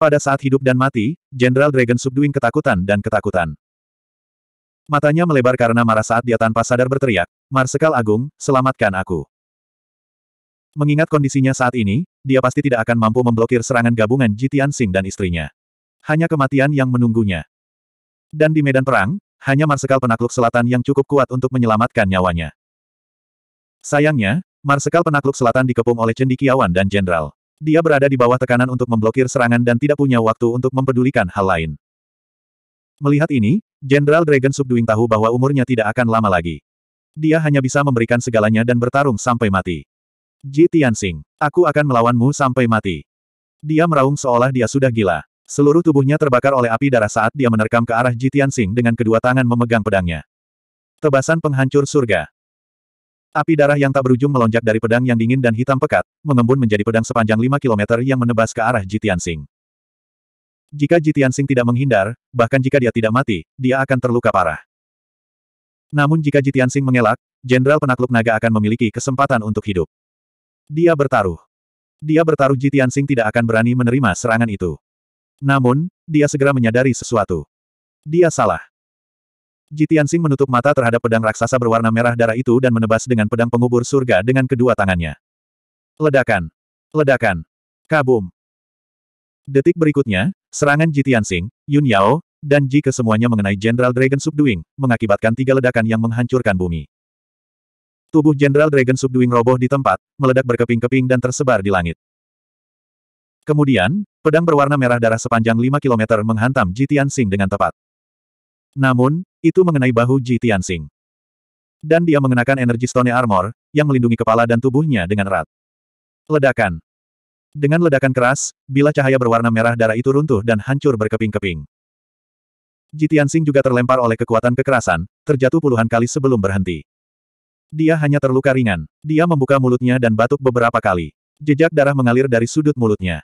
Pada saat hidup dan mati, Jenderal Dragon Subduing ketakutan dan ketakutan. Matanya melebar karena marah saat dia tanpa sadar berteriak, Marsekal Agung, selamatkan aku. Mengingat kondisinya saat ini, dia pasti tidak akan mampu memblokir serangan gabungan Jitian Sing dan istrinya. Hanya kematian yang menunggunya. Dan di medan perang, hanya Marsekal Penakluk Selatan yang cukup kuat untuk menyelamatkan nyawanya. Sayangnya, Marsekal Penakluk Selatan dikepung oleh cendikiawan dan jenderal. Dia berada di bawah tekanan untuk memblokir serangan dan tidak punya waktu untuk mempedulikan hal lain. Melihat ini, Jenderal Dragon Subduing tahu bahwa umurnya tidak akan lama lagi. Dia hanya bisa memberikan segalanya dan bertarung sampai mati. Ji Tianxing, aku akan melawanmu sampai mati. Dia meraung seolah dia sudah gila. Seluruh tubuhnya terbakar oleh api darah saat dia menerkam ke arah Ji Tianxing dengan kedua tangan memegang pedangnya. Tebasan penghancur surga. Api darah yang tak berujung melonjak dari pedang yang dingin dan hitam pekat, mengembun menjadi pedang sepanjang 5 km yang menebas ke arah Jitiansing. Jika Jitiansing tidak menghindar, bahkan jika dia tidak mati, dia akan terluka parah. Namun jika Jitiansing mengelak, Jenderal Penakluk Naga akan memiliki kesempatan untuk hidup. Dia bertaruh. Dia bertaruh Jitiansing tidak akan berani menerima serangan itu. Namun, dia segera menyadari sesuatu. Dia salah. Jitian Singh menutup mata terhadap pedang raksasa berwarna merah darah itu dan menebas dengan pedang pengubur surga dengan kedua tangannya. Ledakan! Ledakan! Kabum! Detik berikutnya, serangan Jitian Singh, Yun Yao, dan Ji kesemuanya mengenai Jenderal Dragon Subduing, mengakibatkan tiga ledakan yang menghancurkan bumi. Tubuh Jenderal Dragon Subduing roboh di tempat, meledak berkeping-keping dan tersebar di langit. Kemudian, pedang berwarna merah darah sepanjang 5 km menghantam Jitian Sing dengan tepat. Namun, itu mengenai bahu Ji Tianxing. Dan dia mengenakan energi stone armor, yang melindungi kepala dan tubuhnya dengan erat. Ledakan. Dengan ledakan keras, bila cahaya berwarna merah darah itu runtuh dan hancur berkeping-keping. Ji Tianxing juga terlempar oleh kekuatan kekerasan, terjatuh puluhan kali sebelum berhenti. Dia hanya terluka ringan. Dia membuka mulutnya dan batuk beberapa kali. Jejak darah mengalir dari sudut mulutnya.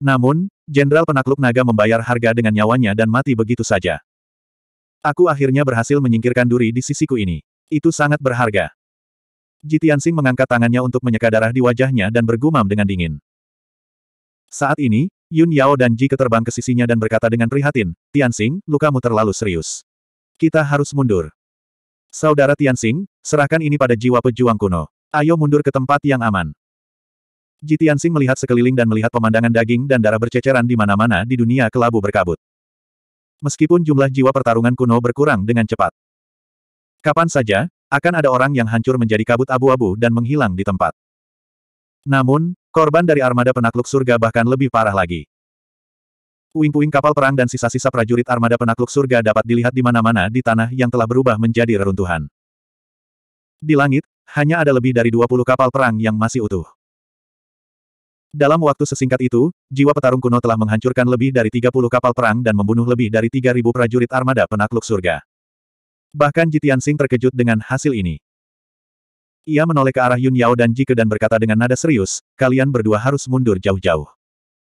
Namun, Jenderal Penakluk Naga membayar harga dengan nyawanya dan mati begitu saja. Aku akhirnya berhasil menyingkirkan duri di sisiku ini. Itu sangat berharga. Jitiansing mengangkat tangannya untuk menyeka darah di wajahnya dan bergumam dengan dingin. Saat ini, Yun Yao dan Ji keterbang ke sisinya dan berkata dengan prihatin, Tianxing, lukamu terlalu serius. Kita harus mundur. Saudara Tianxing, serahkan ini pada jiwa pejuang kuno. Ayo mundur ke tempat yang aman. Ji Tianxing melihat sekeliling dan melihat pemandangan daging dan darah berceceran di mana-mana di dunia kelabu berkabut. Meskipun jumlah jiwa pertarungan kuno berkurang dengan cepat. Kapan saja, akan ada orang yang hancur menjadi kabut abu-abu dan menghilang di tempat. Namun, korban dari armada penakluk surga bahkan lebih parah lagi. Puing-puing kapal perang dan sisa-sisa prajurit armada penakluk surga dapat dilihat di mana-mana di tanah yang telah berubah menjadi reruntuhan. Di langit, hanya ada lebih dari 20 kapal perang yang masih utuh. Dalam waktu sesingkat itu, jiwa petarung kuno telah menghancurkan lebih dari 30 kapal perang dan membunuh lebih dari 3.000 prajurit armada penakluk surga. Bahkan Jitian Sing terkejut dengan hasil ini. Ia menoleh ke arah Yun Yao dan Jike dan berkata dengan nada serius, kalian berdua harus mundur jauh-jauh.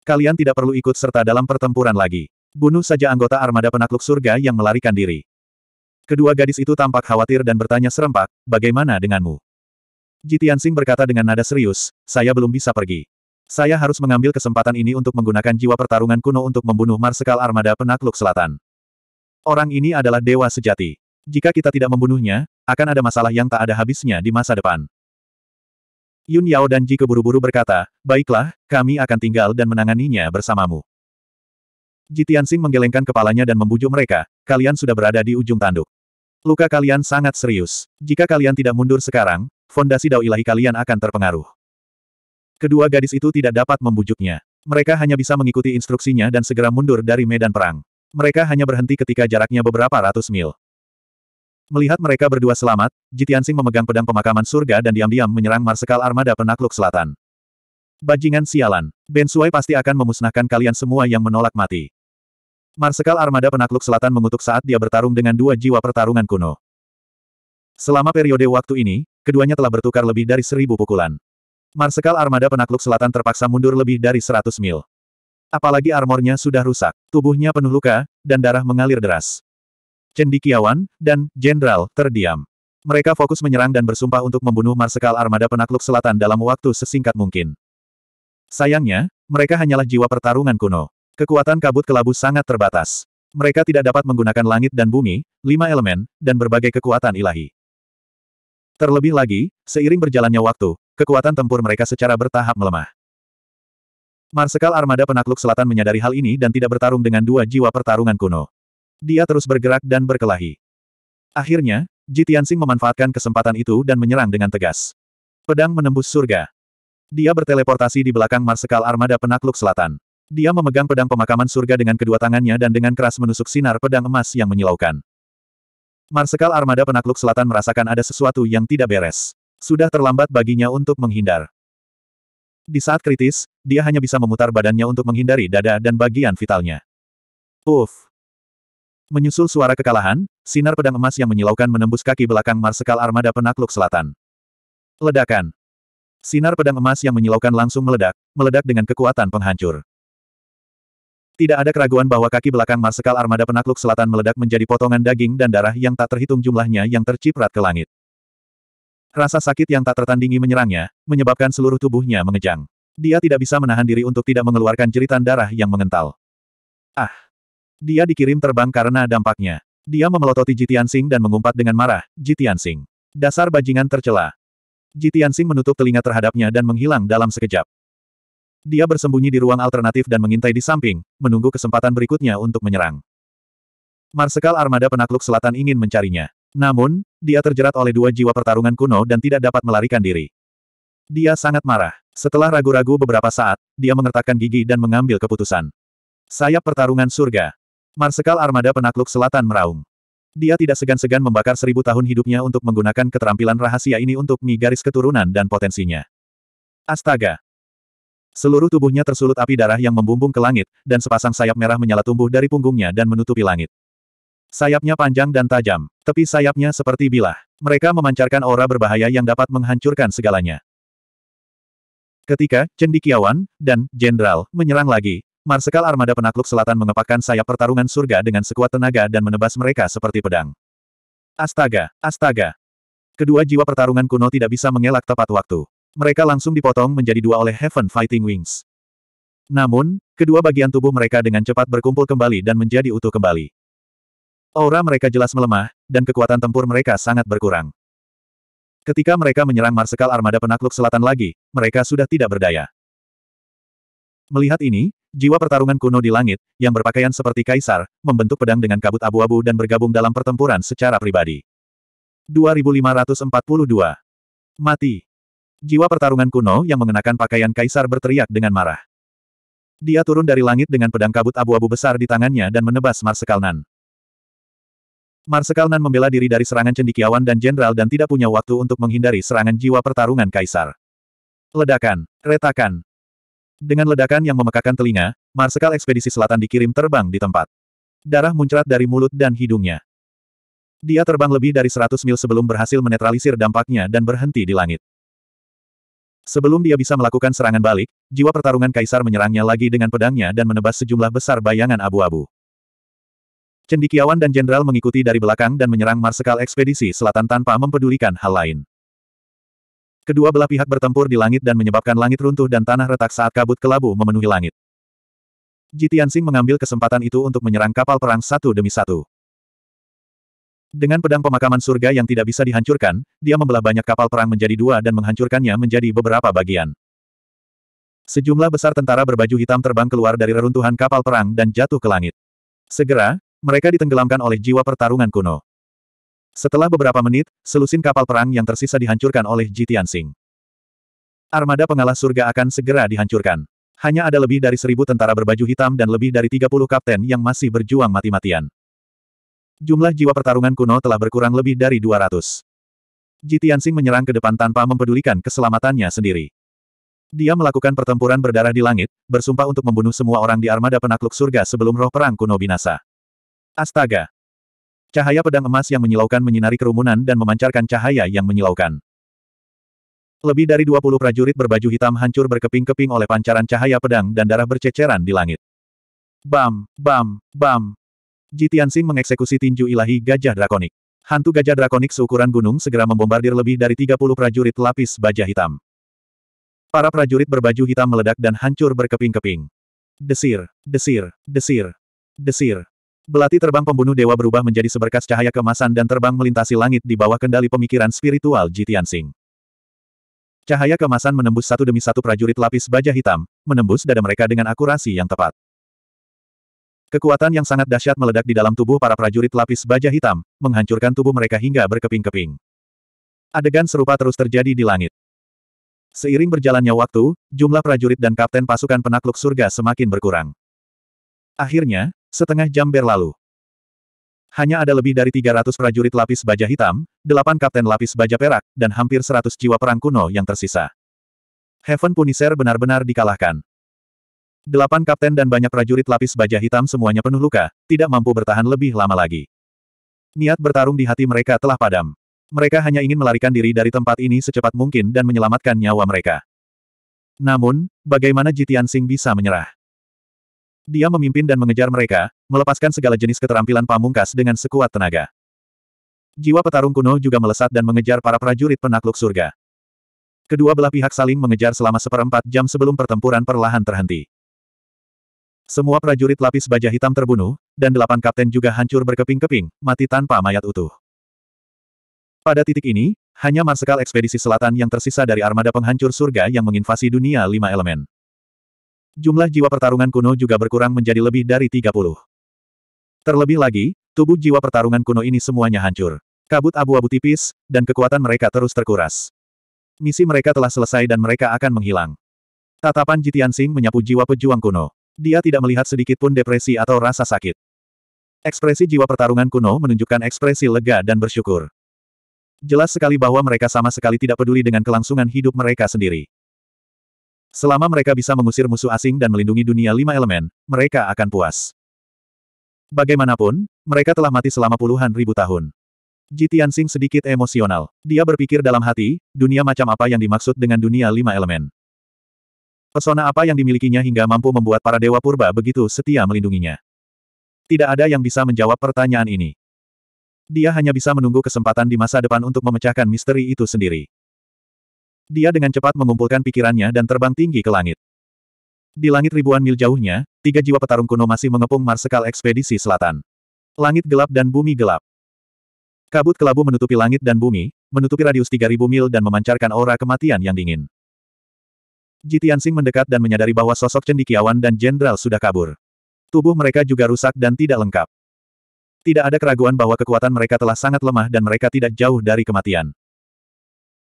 Kalian tidak perlu ikut serta dalam pertempuran lagi. Bunuh saja anggota armada penakluk surga yang melarikan diri. Kedua gadis itu tampak khawatir dan bertanya serempak, bagaimana denganmu? Jitian Sing berkata dengan nada serius, saya belum bisa pergi. Saya harus mengambil kesempatan ini untuk menggunakan jiwa pertarungan kuno untuk membunuh Marsekal Armada Penakluk Selatan. Orang ini adalah dewa sejati. Jika kita tidak membunuhnya, akan ada masalah yang tak ada habisnya di masa depan. Yun Yao dan Ji keburu-buru berkata, baiklah, kami akan tinggal dan menanganinya bersamamu. Ji Tianxing menggelengkan kepalanya dan membujuk mereka, kalian sudah berada di ujung tanduk. Luka kalian sangat serius. Jika kalian tidak mundur sekarang, fondasi dao ilahi kalian akan terpengaruh. Kedua gadis itu tidak dapat membujuknya. Mereka hanya bisa mengikuti instruksinya dan segera mundur dari medan perang. Mereka hanya berhenti ketika jaraknya beberapa ratus mil. Melihat mereka berdua selamat, Jitiansing memegang pedang pemakaman surga dan diam-diam menyerang Marsekal Armada Penakluk Selatan. Bajingan sialan. Ben Sui pasti akan memusnahkan kalian semua yang menolak mati. Marsekal Armada Penakluk Selatan mengutuk saat dia bertarung dengan dua jiwa pertarungan kuno. Selama periode waktu ini, keduanya telah bertukar lebih dari seribu pukulan. Marsekal armada penakluk selatan terpaksa mundur lebih dari 100 mil. Apalagi armornya sudah rusak, tubuhnya penuh luka, dan darah mengalir deras. Cendikiawan, dan Jenderal, terdiam. Mereka fokus menyerang dan bersumpah untuk membunuh Marsekal armada penakluk selatan dalam waktu sesingkat mungkin. Sayangnya, mereka hanyalah jiwa pertarungan kuno. Kekuatan kabut kelabu sangat terbatas. Mereka tidak dapat menggunakan langit dan bumi, lima elemen, dan berbagai kekuatan ilahi. Terlebih lagi, seiring berjalannya waktu, kekuatan tempur mereka secara bertahap melemah. Marsekal Armada Penakluk Selatan menyadari hal ini dan tidak bertarung dengan dua jiwa pertarungan kuno. Dia terus bergerak dan berkelahi. Akhirnya, Jitiansing memanfaatkan kesempatan itu dan menyerang dengan tegas. Pedang menembus surga. Dia berteleportasi di belakang Marsekal Armada Penakluk Selatan. Dia memegang pedang pemakaman surga dengan kedua tangannya dan dengan keras menusuk sinar pedang emas yang menyilaukan. Marsekal Armada Penakluk Selatan merasakan ada sesuatu yang tidak beres. Sudah terlambat baginya untuk menghindar. Di saat kritis, dia hanya bisa memutar badannya untuk menghindari dada dan bagian vitalnya. Puff! Menyusul suara kekalahan, sinar pedang emas yang menyilaukan menembus kaki belakang Marsekal Armada Penakluk Selatan. Ledakan! Sinar pedang emas yang menyilaukan langsung meledak, meledak dengan kekuatan penghancur. Tidak ada keraguan bahwa kaki belakang Marsekal Armada Penakluk Selatan meledak menjadi potongan daging dan darah yang tak terhitung jumlahnya yang terciprat ke langit. Rasa sakit yang tak tertandingi menyerangnya, menyebabkan seluruh tubuhnya mengejang. Dia tidak bisa menahan diri untuk tidak mengeluarkan jeritan darah yang mengental. Ah! Dia dikirim terbang karena dampaknya. Dia memelototi Jitian Sing dan mengumpat dengan marah, Jitian Sing. Dasar bajingan tercela. Jitian Sing menutup telinga terhadapnya dan menghilang dalam sekejap. Dia bersembunyi di ruang alternatif dan mengintai di samping, menunggu kesempatan berikutnya untuk menyerang. Marsekal Armada Penakluk Selatan ingin mencarinya. Namun, dia terjerat oleh dua jiwa pertarungan kuno dan tidak dapat melarikan diri. Dia sangat marah. Setelah ragu-ragu beberapa saat, dia mengertakkan gigi dan mengambil keputusan. Sayap pertarungan surga. Marsekal Armada Penakluk Selatan meraung. Dia tidak segan-segan membakar seribu tahun hidupnya untuk menggunakan keterampilan rahasia ini untuk mi garis keturunan dan potensinya. Astaga! Seluruh tubuhnya tersulut api darah yang membumbung ke langit, dan sepasang sayap merah menyala tumbuh dari punggungnya dan menutupi langit. Sayapnya panjang dan tajam, tepi sayapnya seperti bilah. Mereka memancarkan aura berbahaya yang dapat menghancurkan segalanya. Ketika Cendikiawan dan Jenderal menyerang lagi, Marsekal Armada Penakluk Selatan mengepakkan sayap pertarungan surga dengan sekuat tenaga dan menebas mereka seperti pedang. Astaga, astaga. Kedua jiwa pertarungan kuno tidak bisa mengelak tepat waktu. Mereka langsung dipotong menjadi dua oleh Heaven Fighting Wings. Namun, kedua bagian tubuh mereka dengan cepat berkumpul kembali dan menjadi utuh kembali. Aura mereka jelas melemah, dan kekuatan tempur mereka sangat berkurang. Ketika mereka menyerang Marsekal Armada Penakluk Selatan lagi, mereka sudah tidak berdaya. Melihat ini, jiwa pertarungan kuno di langit, yang berpakaian seperti kaisar, membentuk pedang dengan kabut abu-abu dan bergabung dalam pertempuran secara pribadi. 2542. Mati. Jiwa pertarungan kuno yang mengenakan pakaian kaisar berteriak dengan marah. Dia turun dari langit dengan pedang kabut abu-abu besar di tangannya dan menebas Marsekal Nan. Marsekal Nan membela diri dari serangan cendikiawan dan jenderal dan tidak punya waktu untuk menghindari serangan jiwa pertarungan kaisar. Ledakan, retakan. Dengan ledakan yang memekakan telinga, Marsekal ekspedisi selatan dikirim terbang di tempat. Darah muncrat dari mulut dan hidungnya. Dia terbang lebih dari 100 mil sebelum berhasil menetralisir dampaknya dan berhenti di langit. Sebelum dia bisa melakukan serangan balik, jiwa pertarungan kaisar menyerangnya lagi dengan pedangnya dan menebas sejumlah besar bayangan abu-abu. Cendikiawan dan jenderal mengikuti dari belakang dan menyerang marsekal ekspedisi selatan tanpa mempedulikan hal lain. Kedua belah pihak bertempur di langit dan menyebabkan langit runtuh dan tanah retak saat kabut kelabu memenuhi langit. Jitiansing mengambil kesempatan itu untuk menyerang kapal perang satu demi satu. Dengan pedang pemakaman surga yang tidak bisa dihancurkan, dia membelah banyak kapal perang menjadi dua dan menghancurkannya menjadi beberapa bagian. Sejumlah besar tentara berbaju hitam terbang keluar dari reruntuhan kapal perang dan jatuh ke langit. Segera, mereka ditenggelamkan oleh jiwa pertarungan kuno. Setelah beberapa menit, selusin kapal perang yang tersisa dihancurkan oleh Ji Tianxing. Armada pengalah surga akan segera dihancurkan. Hanya ada lebih dari seribu tentara berbaju hitam dan lebih dari 30 kapten yang masih berjuang mati-matian. Jumlah jiwa pertarungan kuno telah berkurang lebih dari 200. Ji Tianxing menyerang ke depan tanpa mempedulikan keselamatannya sendiri. Dia melakukan pertempuran berdarah di langit, bersumpah untuk membunuh semua orang di armada penakluk surga sebelum roh perang kuno binasa. Astaga! Cahaya pedang emas yang menyilaukan menyinari kerumunan dan memancarkan cahaya yang menyilaukan. Lebih dari 20 prajurit berbaju hitam hancur berkeping-keping oleh pancaran cahaya pedang dan darah berceceran di langit. Bam, bam, bam. Jitiansing mengeksekusi tinju ilahi gajah drakonik. Hantu gajah drakonik seukuran gunung segera membombardir lebih dari 30 prajurit lapis baja hitam. Para prajurit berbaju hitam meledak dan hancur berkeping-keping. Desir, desir, desir, desir. Belati terbang pembunuh dewa berubah menjadi seberkas cahaya kemasan dan terbang melintasi langit di bawah kendali pemikiran spiritual Jitian Sing. Cahaya kemasan menembus satu demi satu prajurit lapis baja hitam, menembus dada mereka dengan akurasi yang tepat. Kekuatan yang sangat dahsyat meledak di dalam tubuh para prajurit lapis baja hitam, menghancurkan tubuh mereka hingga berkeping-keping. Adegan serupa terus terjadi di langit. Seiring berjalannya waktu, jumlah prajurit dan kapten pasukan penakluk surga semakin berkurang. Akhirnya, Setengah jam berlalu. Hanya ada lebih dari 300 prajurit lapis baja hitam, 8 kapten lapis baja perak, dan hampir 100 jiwa perang kuno yang tersisa. Heaven Punisher benar-benar dikalahkan. Delapan kapten dan banyak prajurit lapis baja hitam semuanya penuh luka, tidak mampu bertahan lebih lama lagi. Niat bertarung di hati mereka telah padam. Mereka hanya ingin melarikan diri dari tempat ini secepat mungkin dan menyelamatkan nyawa mereka. Namun, bagaimana Jitian Sing bisa menyerah? Dia memimpin dan mengejar mereka, melepaskan segala jenis keterampilan pamungkas dengan sekuat tenaga. Jiwa petarung kuno juga melesat dan mengejar para prajurit penakluk surga. Kedua belah pihak saling mengejar selama seperempat jam sebelum pertempuran perlahan terhenti. Semua prajurit lapis baja hitam terbunuh, dan delapan kapten juga hancur berkeping-keping, mati tanpa mayat utuh. Pada titik ini, hanya Marsekal Ekspedisi Selatan yang tersisa dari armada penghancur surga yang menginvasi dunia lima elemen. Jumlah jiwa pertarungan kuno juga berkurang menjadi lebih dari 30. Terlebih lagi, tubuh jiwa pertarungan kuno ini semuanya hancur. Kabut abu-abu tipis, dan kekuatan mereka terus terkuras. Misi mereka telah selesai dan mereka akan menghilang. Tatapan Jitian Sing menyapu jiwa pejuang kuno. Dia tidak melihat sedikit pun depresi atau rasa sakit. Ekspresi jiwa pertarungan kuno menunjukkan ekspresi lega dan bersyukur. Jelas sekali bahwa mereka sama sekali tidak peduli dengan kelangsungan hidup mereka sendiri. Selama mereka bisa mengusir musuh asing dan melindungi dunia lima elemen, mereka akan puas. Bagaimanapun, mereka telah mati selama puluhan ribu tahun. Jitian Sing sedikit emosional. Dia berpikir dalam hati, dunia macam apa yang dimaksud dengan dunia lima elemen. Pesona apa yang dimilikinya hingga mampu membuat para dewa purba begitu setia melindunginya. Tidak ada yang bisa menjawab pertanyaan ini. Dia hanya bisa menunggu kesempatan di masa depan untuk memecahkan misteri itu sendiri. Dia dengan cepat mengumpulkan pikirannya dan terbang tinggi ke langit. Di langit ribuan mil jauhnya, tiga jiwa petarung kuno masih mengepung marsekal ekspedisi selatan. Langit gelap dan bumi gelap. Kabut kelabu menutupi langit dan bumi, menutupi radius 3000 mil dan memancarkan aura kematian yang dingin. Jitian Sing mendekat dan menyadari bahwa sosok cendikiawan dan jenderal sudah kabur. Tubuh mereka juga rusak dan tidak lengkap. Tidak ada keraguan bahwa kekuatan mereka telah sangat lemah dan mereka tidak jauh dari kematian.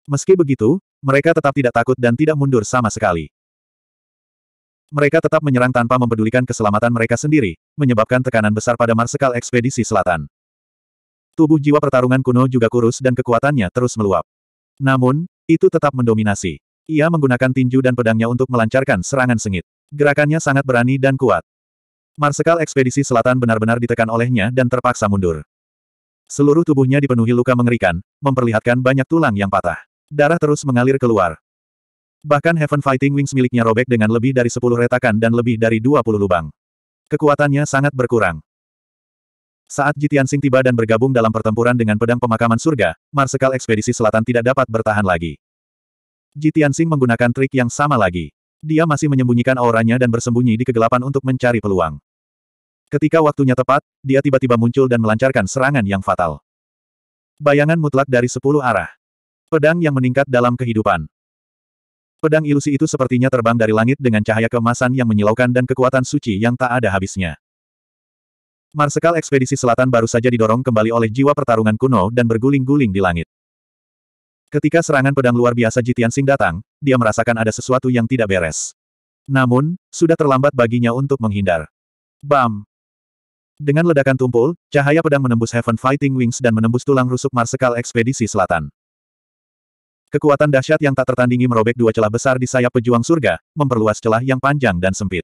Meski begitu, mereka tetap tidak takut dan tidak mundur sama sekali. Mereka tetap menyerang tanpa mempedulikan keselamatan mereka sendiri, menyebabkan tekanan besar pada Marsekal Ekspedisi Selatan. Tubuh jiwa pertarungan kuno juga kurus dan kekuatannya terus meluap. Namun, itu tetap mendominasi. Ia menggunakan tinju dan pedangnya untuk melancarkan serangan sengit. Gerakannya sangat berani dan kuat. Marsekal Ekspedisi Selatan benar-benar ditekan olehnya dan terpaksa mundur. Seluruh tubuhnya dipenuhi luka mengerikan, memperlihatkan banyak tulang yang patah. Darah terus mengalir keluar. Bahkan Heaven Fighting Wings miliknya robek dengan lebih dari 10 retakan dan lebih dari 20 lubang. Kekuatannya sangat berkurang. Saat Jitian Sing tiba dan bergabung dalam pertempuran dengan pedang pemakaman surga, Marsekal Ekspedisi Selatan tidak dapat bertahan lagi. Jitian Sing menggunakan trik yang sama lagi. Dia masih menyembunyikan auranya dan bersembunyi di kegelapan untuk mencari peluang. Ketika waktunya tepat, dia tiba-tiba muncul dan melancarkan serangan yang fatal. Bayangan mutlak dari sepuluh arah. Pedang yang meningkat dalam kehidupan. Pedang ilusi itu sepertinya terbang dari langit dengan cahaya kemasan yang menyilaukan dan kekuatan suci yang tak ada habisnya. Marsekal ekspedisi selatan baru saja didorong kembali oleh jiwa pertarungan kuno dan berguling-guling di langit. Ketika serangan pedang luar biasa Jitian Sing datang, dia merasakan ada sesuatu yang tidak beres. Namun, sudah terlambat baginya untuk menghindar. Bam! Dengan ledakan tumpul, cahaya pedang menembus Heaven Fighting Wings dan menembus tulang rusuk Marsekal ekspedisi selatan. Kekuatan dahsyat yang tak tertandingi merobek dua celah besar di sayap pejuang surga, memperluas celah yang panjang dan sempit.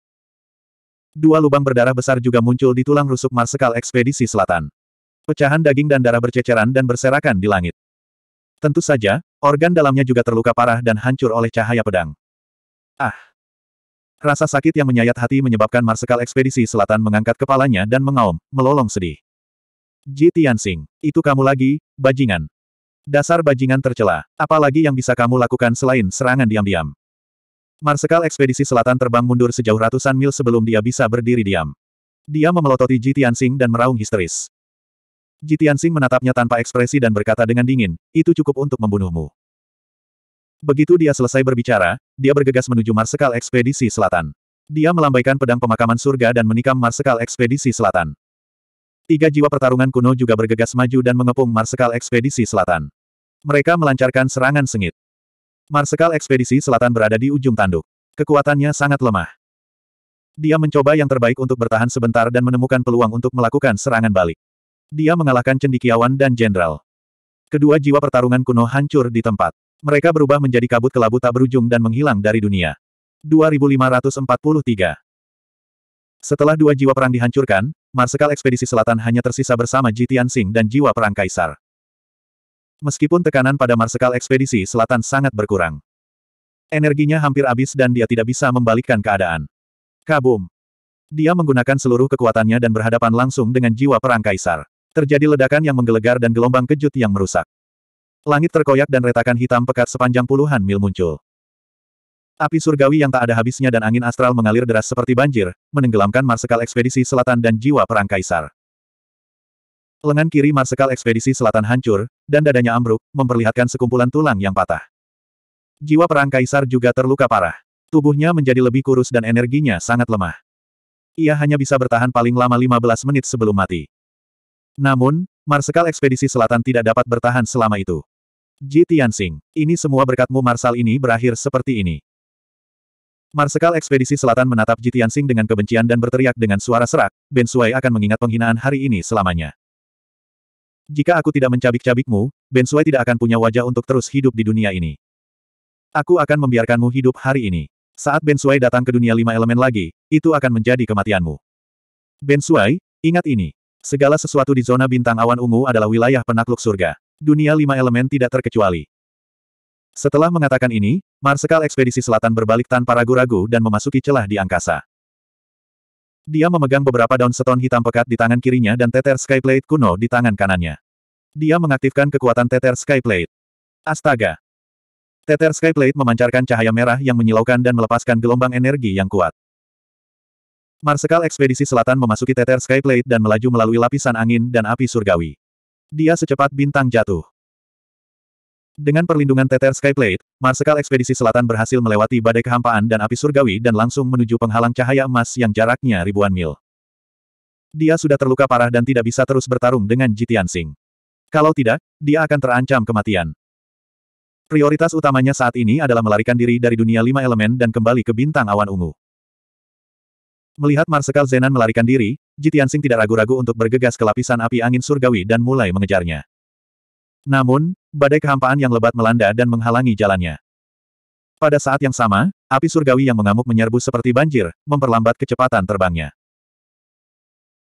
Dua lubang berdarah besar juga muncul di tulang rusuk marsekal ekspedisi selatan. Pecahan daging dan darah berceceran dan berserakan di langit. Tentu saja, organ dalamnya juga terluka parah dan hancur oleh cahaya pedang. Ah! Rasa sakit yang menyayat hati menyebabkan marsekal ekspedisi selatan mengangkat kepalanya dan mengaum, melolong sedih. Ji Tianxing, itu kamu lagi, bajingan. Dasar bajingan tercela. Apalagi yang bisa kamu lakukan selain serangan diam-diam. Marsekal ekspedisi selatan terbang mundur sejauh ratusan mil sebelum dia bisa berdiri diam. Dia memelototi Ji Tianxing dan meraung histeris. Ji Tianxing menatapnya tanpa ekspresi dan berkata dengan dingin, itu cukup untuk membunuhmu. Begitu dia selesai berbicara, dia bergegas menuju Marsekal Ekspedisi Selatan. Dia melambaikan pedang pemakaman surga dan menikam Marsekal Ekspedisi Selatan. Tiga jiwa pertarungan kuno juga bergegas maju dan mengepung Marsekal Ekspedisi Selatan. Mereka melancarkan serangan sengit. Marsekal ekspedisi selatan berada di ujung tanduk. Kekuatannya sangat lemah. Dia mencoba yang terbaik untuk bertahan sebentar dan menemukan peluang untuk melakukan serangan balik. Dia mengalahkan cendikiawan dan jenderal. Kedua jiwa pertarungan kuno hancur di tempat. Mereka berubah menjadi kabut kelabu tak berujung dan menghilang dari dunia. 2543 Setelah dua jiwa perang dihancurkan, Marsekal Ekspedisi Selatan hanya tersisa bersama Jitian Singh dan jiwa perang Kaisar. Meskipun tekanan pada Marsekal Ekspedisi Selatan sangat berkurang. Energinya hampir habis dan dia tidak bisa membalikkan keadaan. Kabum! Dia menggunakan seluruh kekuatannya dan berhadapan langsung dengan jiwa perang kaisar. Terjadi ledakan yang menggelegar dan gelombang kejut yang merusak. Langit terkoyak dan retakan hitam pekat sepanjang puluhan mil muncul. Api surgawi yang tak ada habisnya dan angin astral mengalir deras seperti banjir, menenggelamkan Marsekal Ekspedisi Selatan dan jiwa perang kaisar. Lengan kiri Marsekal Ekspedisi Selatan hancur, dan dadanya ambruk, memperlihatkan sekumpulan tulang yang patah. Jiwa perang kaisar juga terluka parah. Tubuhnya menjadi lebih kurus dan energinya sangat lemah. Ia hanya bisa bertahan paling lama 15 menit sebelum mati. Namun, Marsekal Ekspedisi Selatan tidak dapat bertahan selama itu. Ji Tianxing, ini semua berkatmu Marsal ini berakhir seperti ini. Marsekal Ekspedisi Selatan menatap Ji Tianxing dengan kebencian dan berteriak dengan suara serak, Ben Suai akan mengingat penghinaan hari ini selamanya. Jika aku tidak mencabik-cabikmu, Sui tidak akan punya wajah untuk terus hidup di dunia ini. Aku akan membiarkanmu hidup hari ini. Saat Sui datang ke dunia lima elemen lagi, itu akan menjadi kematianmu. Sui, ingat ini. Segala sesuatu di zona bintang awan ungu adalah wilayah penakluk surga. Dunia lima elemen tidak terkecuali. Setelah mengatakan ini, Marsekal Ekspedisi Selatan berbalik tanpa ragu-ragu dan memasuki celah di angkasa. Dia memegang beberapa daun seton hitam pekat di tangan kirinya dan teter Skyplate kuno di tangan kanannya. Dia mengaktifkan kekuatan teter Skyplate. Astaga! Teter Skyplate memancarkan cahaya merah yang menyilaukan dan melepaskan gelombang energi yang kuat. Marsekal Ekspedisi Selatan memasuki teter Skyplate dan melaju melalui lapisan angin dan api surgawi. Dia secepat bintang jatuh. Dengan perlindungan Tether Skyplate, Marsekal Ekspedisi Selatan berhasil melewati badai kehampaan dan api surgawi dan langsung menuju penghalang cahaya emas yang jaraknya ribuan mil. Dia sudah terluka parah dan tidak bisa terus bertarung dengan Jitian Sing. Kalau tidak, dia akan terancam kematian. Prioritas utamanya saat ini adalah melarikan diri dari dunia lima elemen dan kembali ke bintang awan ungu. Melihat Marsekal Zenan melarikan diri, Jitian Sing tidak ragu-ragu untuk bergegas ke lapisan api angin surgawi dan mulai mengejarnya. Namun, badai kehampaan yang lebat melanda dan menghalangi jalannya. Pada saat yang sama, api surgawi yang mengamuk menyerbu seperti banjir, memperlambat kecepatan terbangnya.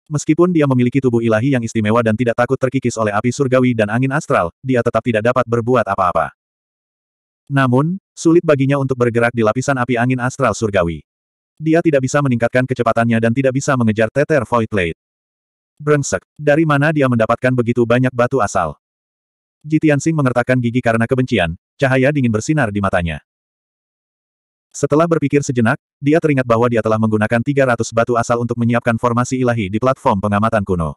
Meskipun dia memiliki tubuh ilahi yang istimewa dan tidak takut terkikis oleh api surgawi dan angin astral, dia tetap tidak dapat berbuat apa-apa. Namun, sulit baginya untuk bergerak di lapisan api angin astral surgawi. Dia tidak bisa meningkatkan kecepatannya dan tidak bisa mengejar teter void plate. Brengsek, dari mana dia mendapatkan begitu banyak batu asal? Ji Tianxing mengertakkan gigi karena kebencian, cahaya dingin bersinar di matanya. Setelah berpikir sejenak, dia teringat bahwa dia telah menggunakan 300 batu asal untuk menyiapkan formasi ilahi di platform pengamatan kuno.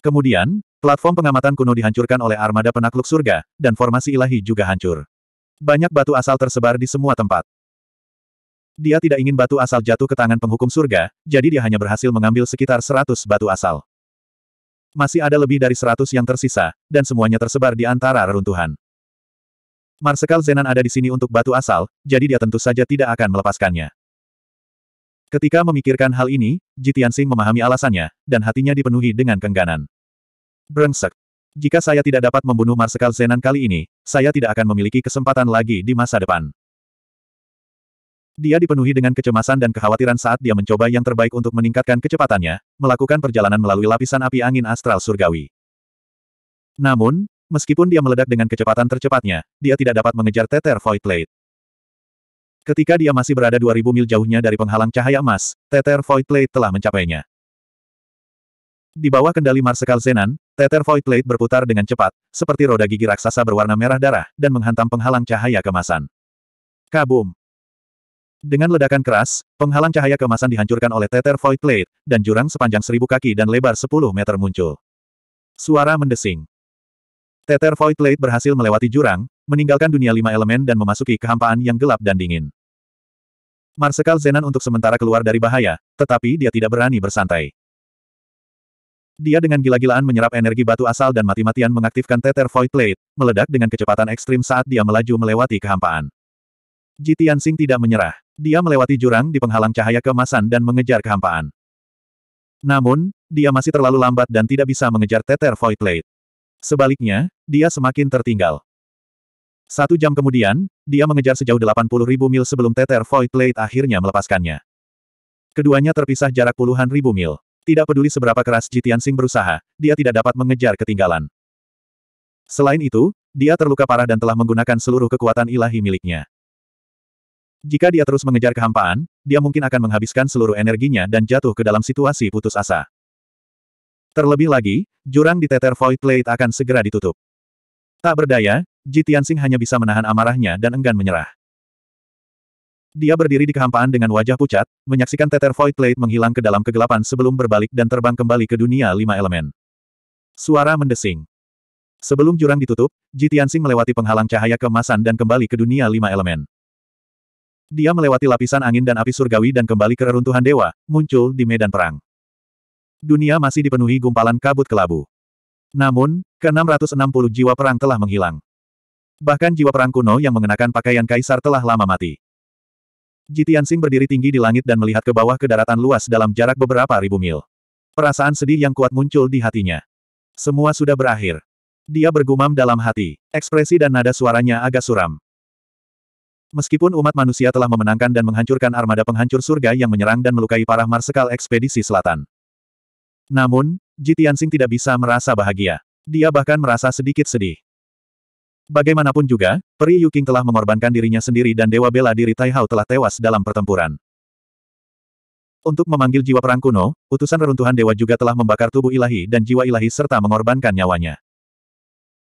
Kemudian, platform pengamatan kuno dihancurkan oleh armada penakluk surga, dan formasi ilahi juga hancur. Banyak batu asal tersebar di semua tempat. Dia tidak ingin batu asal jatuh ke tangan penghukum surga, jadi dia hanya berhasil mengambil sekitar 100 batu asal masih ada lebih dari seratus yang tersisa, dan semuanya tersebar di antara reruntuhan. Marsekal Zenan ada di sini untuk batu asal, jadi dia tentu saja tidak akan melepaskannya. Ketika memikirkan hal ini, Jitian Sing memahami alasannya, dan hatinya dipenuhi dengan kengganan. Brengsek. Jika saya tidak dapat membunuh Marsekal Zenan kali ini, saya tidak akan memiliki kesempatan lagi di masa depan. Dia dipenuhi dengan kecemasan dan kekhawatiran saat dia mencoba yang terbaik untuk meningkatkan kecepatannya, melakukan perjalanan melalui lapisan api angin astral surgawi. Namun, meskipun dia meledak dengan kecepatan tercepatnya, dia tidak dapat mengejar Tether Void Plate. Ketika dia masih berada 2000 mil jauhnya dari penghalang cahaya emas, Tether Void Plate telah mencapainya. Di bawah kendali Marsekal Zenan, Tether Void Plate berputar dengan cepat, seperti roda gigi raksasa berwarna merah darah, dan menghantam penghalang cahaya kemasan. Kabum! Dengan ledakan keras, penghalang cahaya kemasan dihancurkan oleh Tether void plate, dan jurang sepanjang seribu kaki dan lebar sepuluh meter muncul. Suara mendesing. Tether void plate berhasil melewati jurang, meninggalkan dunia lima elemen dan memasuki kehampaan yang gelap dan dingin. Marsekal Zenan untuk sementara keluar dari bahaya, tetapi dia tidak berani bersantai. Dia dengan gila-gilaan menyerap energi batu asal dan mati-matian mengaktifkan Tether void plate, meledak dengan kecepatan ekstrim saat dia melaju melewati kehampaan. Jitian Sing tidak menyerah. Dia melewati jurang di penghalang cahaya keemasan dan mengejar kehampaan. Namun, dia masih terlalu lambat dan tidak bisa mengejar Tether Void Blade. Sebaliknya, dia semakin tertinggal. Satu jam kemudian, dia mengejar sejauh 80 ribu mil sebelum Tether Void Blade akhirnya melepaskannya. Keduanya terpisah jarak puluhan ribu mil. Tidak peduli seberapa keras Jitian Sing berusaha, dia tidak dapat mengejar ketinggalan. Selain itu, dia terluka parah dan telah menggunakan seluruh kekuatan ilahi miliknya. Jika dia terus mengejar kehampaan, dia mungkin akan menghabiskan seluruh energinya dan jatuh ke dalam situasi putus asa. Terlebih lagi, jurang di Tether Void Plate akan segera ditutup. Tak berdaya, Ji Tianxing hanya bisa menahan amarahnya dan enggan menyerah. Dia berdiri di kehampaan dengan wajah pucat, menyaksikan Tether Void Plate menghilang ke dalam kegelapan sebelum berbalik dan terbang kembali ke dunia lima elemen. Suara mendesing. Sebelum jurang ditutup, Ji Tianxing melewati penghalang cahaya kemasan dan kembali ke dunia lima elemen. Dia melewati lapisan angin dan api surgawi dan kembali ke reruntuhan dewa, muncul di medan perang. Dunia masih dipenuhi gumpalan kabut kelabu. Namun, ke-660 jiwa perang telah menghilang. Bahkan jiwa perang kuno yang mengenakan pakaian kaisar telah lama mati. Jitian Sing berdiri tinggi di langit dan melihat ke bawah ke daratan luas dalam jarak beberapa ribu mil. Perasaan sedih yang kuat muncul di hatinya. Semua sudah berakhir. Dia bergumam dalam hati. Ekspresi dan nada suaranya agak suram. Meskipun umat manusia telah memenangkan dan menghancurkan armada penghancur surga yang menyerang dan melukai para marsekal ekspedisi selatan. Namun, Ji tidak bisa merasa bahagia. Dia bahkan merasa sedikit sedih. Bagaimanapun juga, Peri Yuking telah mengorbankan dirinya sendiri dan Dewa Bela Diri Taihao telah tewas dalam pertempuran. Untuk memanggil jiwa perang kuno, utusan reruntuhan dewa juga telah membakar tubuh ilahi dan jiwa ilahi serta mengorbankan nyawanya.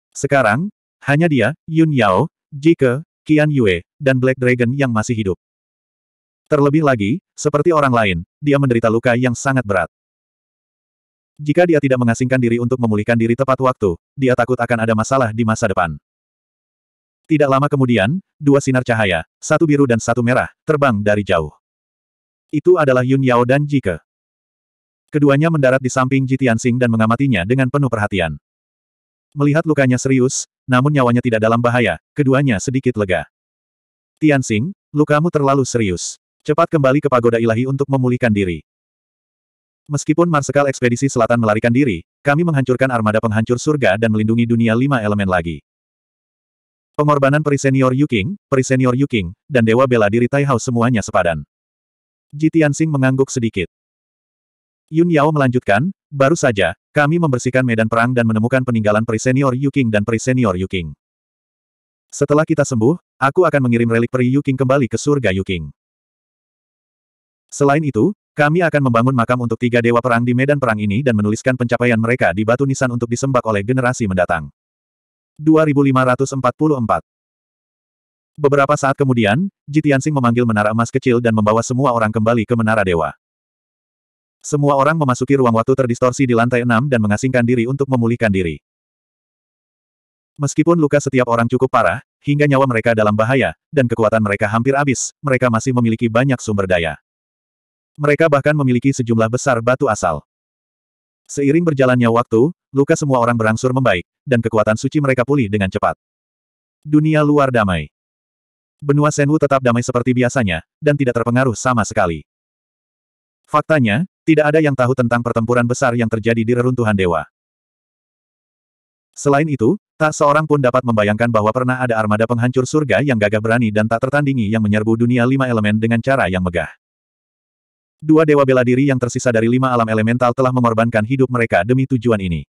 Sekarang, hanya dia, Yun Yao, Jike, Qian Yue, dan Black Dragon yang masih hidup. Terlebih lagi, seperti orang lain, dia menderita luka yang sangat berat. Jika dia tidak mengasingkan diri untuk memulihkan diri tepat waktu, dia takut akan ada masalah di masa depan. Tidak lama kemudian, dua sinar cahaya, satu biru dan satu merah, terbang dari jauh. Itu adalah Yun Yao dan Jike. Keduanya mendarat di samping Ji Tianxing dan mengamatinya dengan penuh perhatian. Melihat lukanya serius, namun nyawanya tidak dalam bahaya, keduanya sedikit lega. Tianxing, lukamu terlalu serius. Cepat kembali ke pagoda ilahi untuk memulihkan diri. Meskipun Marsekal Ekspedisi Selatan melarikan diri, kami menghancurkan armada penghancur surga dan melindungi dunia lima elemen lagi. Pengorbanan Perisenior Yuking, Perisenior Yuking, dan Dewa Bela Diri Taihao semuanya sepadan. Ji Tianxing mengangguk sedikit. Yun Yao melanjutkan, baru saja, kami membersihkan medan perang dan menemukan peninggalan Perisenior Yuking dan Perisenior Yuking. Setelah kita sembuh, aku akan mengirim relik peri Yuking kembali ke surga Yuking. Selain itu, kami akan membangun makam untuk tiga dewa perang di medan perang ini dan menuliskan pencapaian mereka di batu nisan untuk disembak oleh generasi mendatang. 2544 Beberapa saat kemudian, Jitiansing memanggil menara emas kecil dan membawa semua orang kembali ke menara dewa. Semua orang memasuki ruang waktu terdistorsi di lantai enam dan mengasingkan diri untuk memulihkan diri. Meskipun luka setiap orang cukup parah, hingga nyawa mereka dalam bahaya, dan kekuatan mereka hampir habis, mereka masih memiliki banyak sumber daya. Mereka bahkan memiliki sejumlah besar batu asal. Seiring berjalannya waktu, luka semua orang berangsur membaik, dan kekuatan suci mereka pulih dengan cepat. Dunia luar damai. Benua Senwu tetap damai seperti biasanya, dan tidak terpengaruh sama sekali. Faktanya, tidak ada yang tahu tentang pertempuran besar yang terjadi di reruntuhan dewa. Selain itu, tak seorang pun dapat membayangkan bahwa pernah ada armada penghancur surga yang gagah berani dan tak tertandingi yang menyerbu dunia lima elemen dengan cara yang megah. Dua dewa bela diri yang tersisa dari lima alam elemental telah mengorbankan hidup mereka demi tujuan ini.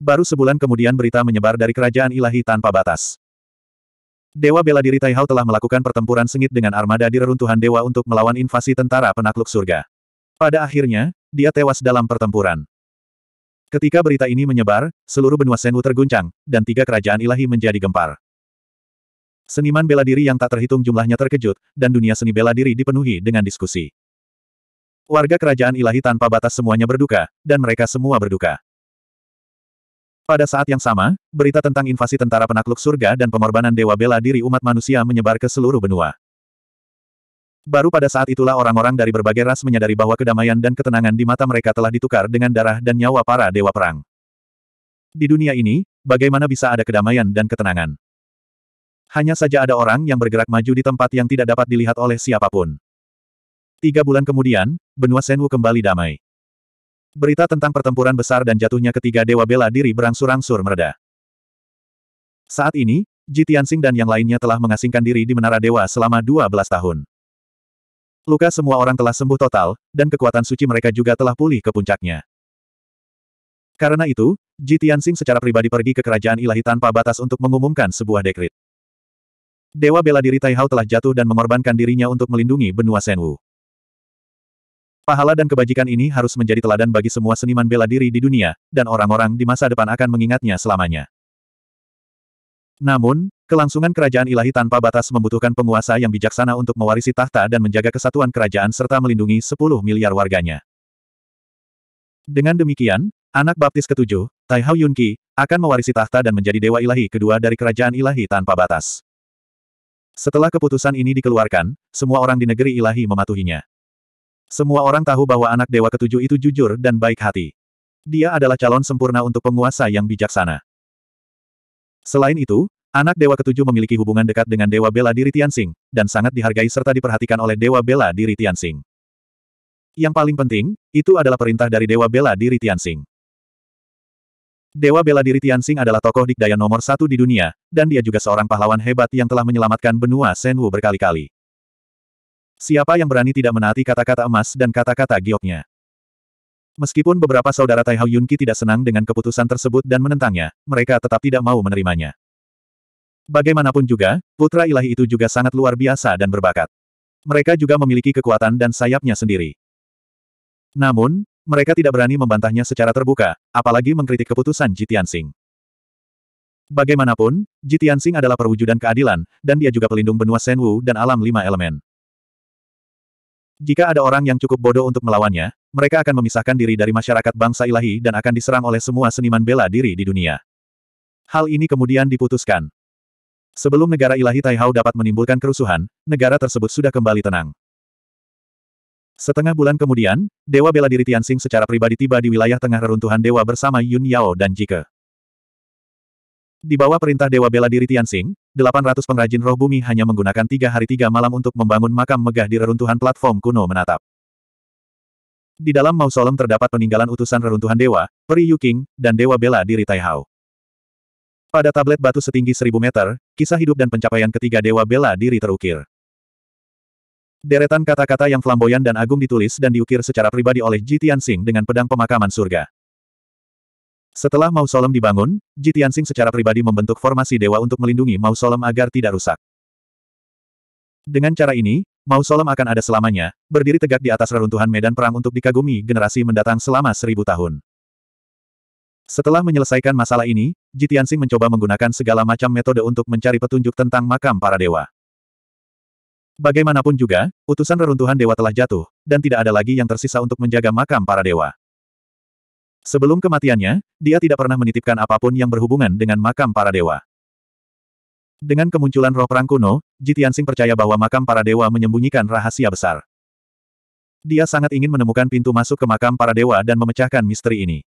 Baru sebulan kemudian berita menyebar dari kerajaan ilahi tanpa batas. Dewa bela diri Taihao telah melakukan pertempuran sengit dengan armada di reruntuhan dewa untuk melawan invasi tentara penakluk surga. Pada akhirnya, dia tewas dalam pertempuran. Ketika berita ini menyebar, seluruh benua Senwu terguncang, dan tiga kerajaan ilahi menjadi gempar. Seniman bela diri yang tak terhitung jumlahnya terkejut, dan dunia seni bela diri dipenuhi dengan diskusi. Warga kerajaan ilahi tanpa batas semuanya berduka, dan mereka semua berduka. Pada saat yang sama, berita tentang invasi tentara penakluk surga dan pengorbanan dewa bela diri umat manusia menyebar ke seluruh benua. Baru pada saat itulah orang-orang dari berbagai ras menyadari bahwa kedamaian dan ketenangan di mata mereka telah ditukar dengan darah dan nyawa para dewa perang. Di dunia ini, bagaimana bisa ada kedamaian dan ketenangan? Hanya saja ada orang yang bergerak maju di tempat yang tidak dapat dilihat oleh siapapun. Tiga bulan kemudian, benua Senwu kembali damai. Berita tentang pertempuran besar dan jatuhnya ketiga dewa bela diri berangsur-angsur mereda. Saat ini, Ji Tianxing dan yang lainnya telah mengasingkan diri di Menara Dewa selama 12 tahun. Luka semua orang telah sembuh total, dan kekuatan suci mereka juga telah pulih ke puncaknya. Karena itu, Ji Tianxing secara pribadi pergi ke kerajaan ilahi tanpa batas untuk mengumumkan sebuah dekrit. Dewa bela diri Taihao telah jatuh dan mengorbankan dirinya untuk melindungi benua Senwu. Pahala dan kebajikan ini harus menjadi teladan bagi semua seniman bela diri di dunia, dan orang-orang di masa depan akan mengingatnya selamanya. Namun, kelangsungan kerajaan ilahi tanpa batas membutuhkan penguasa yang bijaksana untuk mewarisi tahta dan menjaga kesatuan kerajaan serta melindungi 10 miliar warganya. Dengan demikian, anak baptis ketujuh, Tai Hao Yunqi, akan mewarisi tahta dan menjadi dewa ilahi kedua dari kerajaan ilahi tanpa batas. Setelah keputusan ini dikeluarkan, semua orang di negeri ilahi mematuhinya. Semua orang tahu bahwa anak dewa ketujuh itu jujur dan baik hati. Dia adalah calon sempurna untuk penguasa yang bijaksana. Selain itu, anak Dewa Ketujuh memiliki hubungan dekat dengan Dewa Bela Diri Tianxing, dan sangat dihargai serta diperhatikan oleh Dewa Bela Diri Tianxing. Yang paling penting, itu adalah perintah dari Dewa Bela Diri Tianxing. Dewa Bela Diri Tianxing adalah tokoh dikdaya nomor satu di dunia, dan dia juga seorang pahlawan hebat yang telah menyelamatkan benua Senwu berkali-kali. Siapa yang berani tidak menaati kata-kata emas dan kata-kata gioknya? Meskipun beberapa saudara Tai Yunqi tidak senang dengan keputusan tersebut dan menentangnya, mereka tetap tidak mau menerimanya. Bagaimanapun juga, putra ilahi itu juga sangat luar biasa dan berbakat. Mereka juga memiliki kekuatan dan sayapnya sendiri. Namun, mereka tidak berani membantahnya secara terbuka, apalagi mengkritik keputusan Jitian Singh. Bagaimanapun, Jitian Singh adalah perwujudan keadilan, dan dia juga pelindung benua Senwu dan alam lima elemen. Jika ada orang yang cukup bodoh untuk melawannya, mereka akan memisahkan diri dari masyarakat bangsa ilahi dan akan diserang oleh semua seniman bela diri di dunia. Hal ini kemudian diputuskan. Sebelum negara ilahi Taihao dapat menimbulkan kerusuhan, negara tersebut sudah kembali tenang. Setengah bulan kemudian, Dewa Bela Diri Tianxing secara pribadi tiba di wilayah tengah reruntuhan Dewa bersama Yun Yao dan Jike. Di bawah perintah Dewa Bela Diri Tianxing, 800 pengrajin roh bumi hanya menggunakan tiga hari tiga malam untuk membangun makam megah di reruntuhan platform kuno menatap. Di dalam mausolem terdapat peninggalan utusan reruntuhan dewa, Peri Yuking, dan Dewa Bela Diri Taihao. Pada tablet batu setinggi 1000 meter, kisah hidup dan pencapaian ketiga Dewa Bela Diri terukir. Deretan kata-kata yang flamboyan dan agung ditulis dan diukir secara pribadi oleh Ji Tianxing dengan pedang pemakaman surga. Setelah mausolem dibangun, Ji secara pribadi membentuk formasi dewa untuk melindungi mausolem agar tidak rusak. Dengan cara ini, mausolem akan ada selamanya, berdiri tegak di atas reruntuhan medan perang untuk dikagumi generasi mendatang selama seribu tahun. Setelah menyelesaikan masalah ini, Ji mencoba menggunakan segala macam metode untuk mencari petunjuk tentang makam para dewa. Bagaimanapun juga, utusan reruntuhan dewa telah jatuh, dan tidak ada lagi yang tersisa untuk menjaga makam para dewa. Sebelum kematiannya, dia tidak pernah menitipkan apapun yang berhubungan dengan makam para dewa. Dengan kemunculan roh perang kuno, Jitiansing percaya bahwa makam para dewa menyembunyikan rahasia besar. Dia sangat ingin menemukan pintu masuk ke makam para dewa dan memecahkan misteri ini.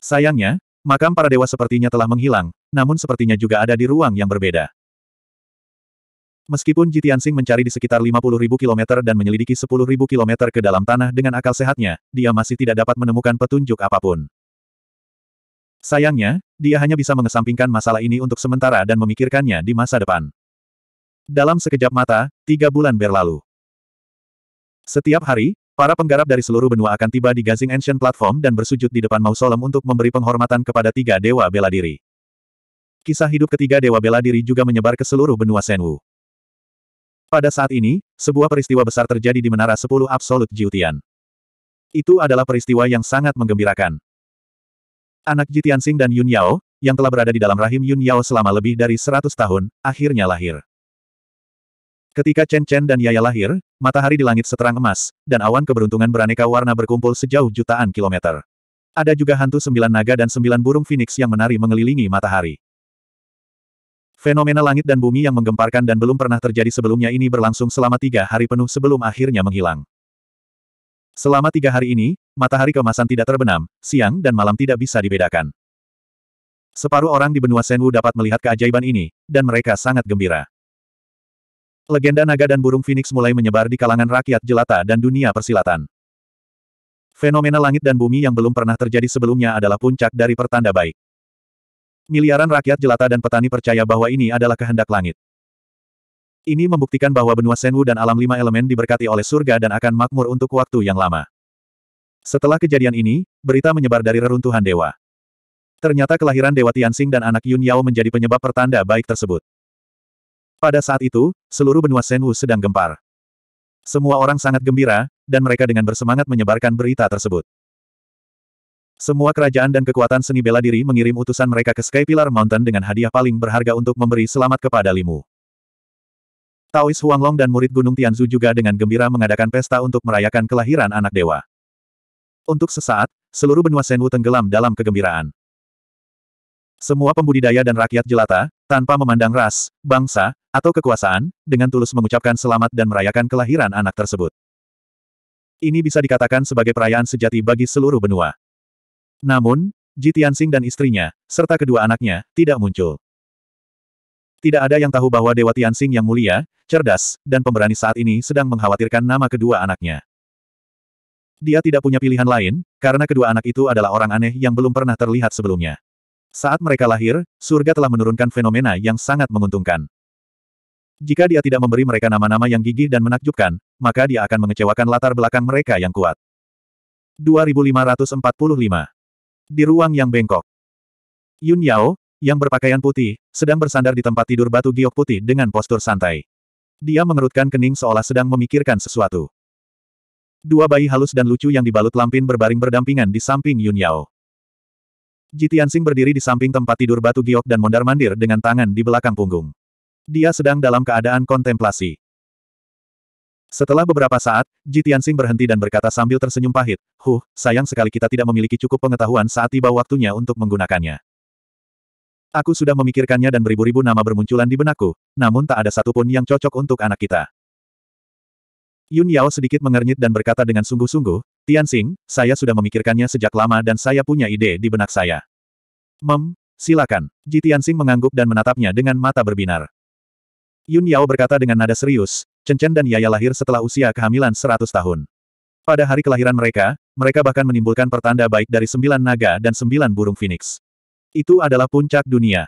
Sayangnya, makam para dewa sepertinya telah menghilang, namun sepertinya juga ada di ruang yang berbeda. Meskipun Jitiansing mencari di sekitar 50.000 km dan menyelidiki 10.000 km ke dalam tanah dengan akal sehatnya, dia masih tidak dapat menemukan petunjuk apapun. Sayangnya, dia hanya bisa mengesampingkan masalah ini untuk sementara dan memikirkannya di masa depan. Dalam sekejap mata, tiga bulan berlalu. Setiap hari, para penggarap dari seluruh benua akan tiba di Gazing Ancient Platform dan bersujud di depan mausoleum untuk memberi penghormatan kepada tiga dewa bela diri. Kisah hidup ketiga dewa bela diri juga menyebar ke seluruh benua Senwu. Pada saat ini, sebuah peristiwa besar terjadi di Menara Sepuluh Absolut Jiutian. Itu adalah peristiwa yang sangat menggembirakan. Anak Jitian Sing dan Yun Yao, yang telah berada di dalam rahim Yun Yao selama lebih dari seratus tahun, akhirnya lahir. Ketika Chen Chen dan Yaya lahir, matahari di langit seterang emas, dan awan keberuntungan beraneka warna berkumpul sejauh jutaan kilometer. Ada juga hantu sembilan naga dan sembilan burung phoenix yang menari mengelilingi matahari. Fenomena langit dan bumi yang menggemparkan dan belum pernah terjadi sebelumnya ini berlangsung selama tiga hari penuh sebelum akhirnya menghilang. Selama tiga hari ini, matahari kemasan tidak terbenam, siang dan malam tidak bisa dibedakan. Separuh orang di benua Senwu dapat melihat keajaiban ini, dan mereka sangat gembira. Legenda naga dan burung phoenix mulai menyebar di kalangan rakyat jelata dan dunia persilatan. Fenomena langit dan bumi yang belum pernah terjadi sebelumnya adalah puncak dari pertanda baik. Miliaran rakyat jelata dan petani percaya bahwa ini adalah kehendak langit. Ini membuktikan bahwa benua Senwu dan alam lima elemen diberkati oleh surga dan akan makmur untuk waktu yang lama. Setelah kejadian ini, berita menyebar dari reruntuhan dewa. Ternyata kelahiran Dewa Tianxing dan anak Yun Yao menjadi penyebab pertanda baik tersebut. Pada saat itu, seluruh benua Senwu sedang gempar. Semua orang sangat gembira, dan mereka dengan bersemangat menyebarkan berita tersebut. Semua kerajaan dan kekuatan seni bela diri mengirim utusan mereka ke Sky Pillar Mountain dengan hadiah paling berharga untuk memberi selamat kepada Limu. Taois Huanglong dan murid Gunung Tianzu juga dengan gembira mengadakan pesta untuk merayakan kelahiran anak dewa. Untuk sesaat, seluruh benua Senwu tenggelam dalam kegembiraan. Semua pembudidaya dan rakyat jelata, tanpa memandang ras, bangsa, atau kekuasaan, dengan tulus mengucapkan selamat dan merayakan kelahiran anak tersebut. Ini bisa dikatakan sebagai perayaan sejati bagi seluruh benua. Namun, Ji Tianxing dan istrinya, serta kedua anaknya, tidak muncul. Tidak ada yang tahu bahwa Dewa Tianxing yang mulia, cerdas, dan pemberani saat ini sedang mengkhawatirkan nama kedua anaknya. Dia tidak punya pilihan lain, karena kedua anak itu adalah orang aneh yang belum pernah terlihat sebelumnya. Saat mereka lahir, surga telah menurunkan fenomena yang sangat menguntungkan. Jika dia tidak memberi mereka nama-nama yang gigih dan menakjubkan, maka dia akan mengecewakan latar belakang mereka yang kuat. 2545 di ruang yang bengkok. Yun Yao, yang berpakaian putih, sedang bersandar di tempat tidur batu giok putih dengan postur santai. Dia mengerutkan kening seolah sedang memikirkan sesuatu. Dua bayi halus dan lucu yang dibalut lampin berbaring berdampingan di samping Yun Yao. Jitiansing berdiri di samping tempat tidur batu giok dan mondar-mandir dengan tangan di belakang punggung. Dia sedang dalam keadaan kontemplasi. Setelah beberapa saat, Ji Tianxing berhenti dan berkata sambil tersenyum pahit, Huh, sayang sekali kita tidak memiliki cukup pengetahuan saat tiba waktunya untuk menggunakannya. Aku sudah memikirkannya dan beribu-ribu nama bermunculan di benakku, namun tak ada satupun yang cocok untuk anak kita. Yun Yao sedikit mengernyit dan berkata dengan sungguh-sungguh, Tianxing, saya sudah memikirkannya sejak lama dan saya punya ide di benak saya. Mem, silakan. Ji Tianxing mengangguk dan menatapnya dengan mata berbinar. Yun Yao berkata dengan nada serius, Chen dan Yaya lahir setelah usia kehamilan 100 tahun. Pada hari kelahiran mereka, mereka bahkan menimbulkan pertanda baik dari sembilan naga dan sembilan burung phoenix. Itu adalah puncak dunia.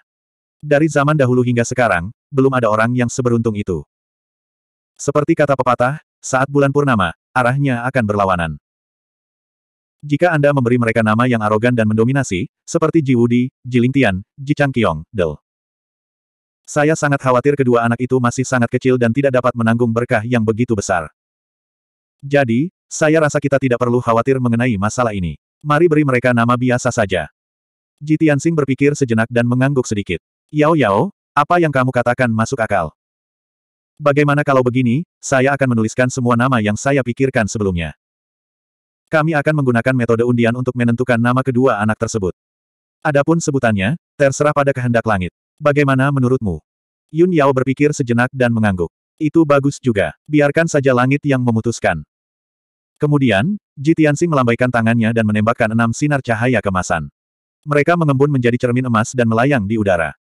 Dari zaman dahulu hingga sekarang, belum ada orang yang seberuntung itu. Seperti kata pepatah, saat bulan purnama, arahnya akan berlawanan. Jika Anda memberi mereka nama yang arogan dan mendominasi, seperti Ji Wudi, Ji Lingtian, Ji Changqiong, Del. Saya sangat khawatir kedua anak itu masih sangat kecil dan tidak dapat menanggung berkah yang begitu besar. Jadi, saya rasa kita tidak perlu khawatir mengenai masalah ini. Mari beri mereka nama biasa saja. Ji berpikir sejenak dan mengangguk sedikit. Yao Yao, apa yang kamu katakan masuk akal? Bagaimana kalau begini, saya akan menuliskan semua nama yang saya pikirkan sebelumnya. Kami akan menggunakan metode undian untuk menentukan nama kedua anak tersebut. Adapun sebutannya, terserah pada kehendak langit. Bagaimana menurutmu? Yun Yao berpikir sejenak dan mengangguk. Itu bagus juga. Biarkan saja langit yang memutuskan. Kemudian, Jitiansing melambaikan tangannya dan menembakkan enam sinar cahaya kemasan. Mereka mengembun menjadi cermin emas dan melayang di udara.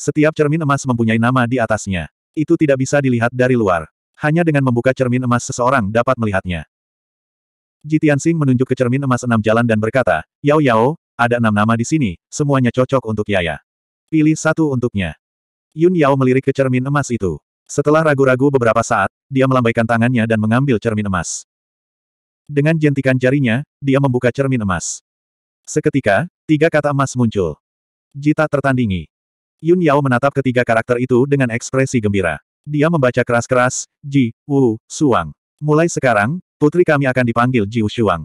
Setiap cermin emas mempunyai nama di atasnya. Itu tidak bisa dilihat dari luar. Hanya dengan membuka cermin emas seseorang dapat melihatnya. Jitiansing menunjuk ke cermin emas enam jalan dan berkata, Yao Yao, ada enam nama di sini, semuanya cocok untuk Yaya. Pilih satu untuknya. Yun Yao melirik ke cermin emas itu. Setelah ragu-ragu beberapa saat, dia melambaikan tangannya dan mengambil cermin emas. Dengan jentikan jarinya, dia membuka cermin emas. Seketika, tiga kata emas muncul. Jita tertandingi. Yun Yao menatap ketiga karakter itu dengan ekspresi gembira. Dia membaca keras-keras, Ji, Wu, Suang. Mulai sekarang, putri kami akan dipanggil Ji Wu Shuang.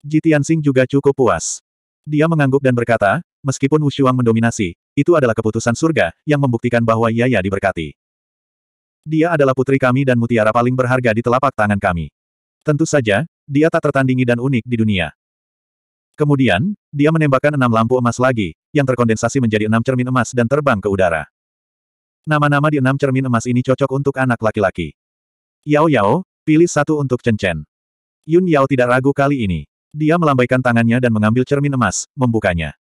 Ji Tianxing juga cukup puas. Dia mengangguk dan berkata, meskipun Wushuang mendominasi, itu adalah keputusan surga, yang membuktikan bahwa Yaya diberkati. Dia adalah putri kami dan mutiara paling berharga di telapak tangan kami. Tentu saja, dia tak tertandingi dan unik di dunia. Kemudian, dia menembakkan enam lampu emas lagi, yang terkondensasi menjadi enam cermin emas dan terbang ke udara. Nama-nama di enam cermin emas ini cocok untuk anak laki-laki. Yao Yao, pilih satu untuk Chen Chen. Yun Yao tidak ragu kali ini. Dia melambaikan tangannya dan mengambil cermin emas, membukanya.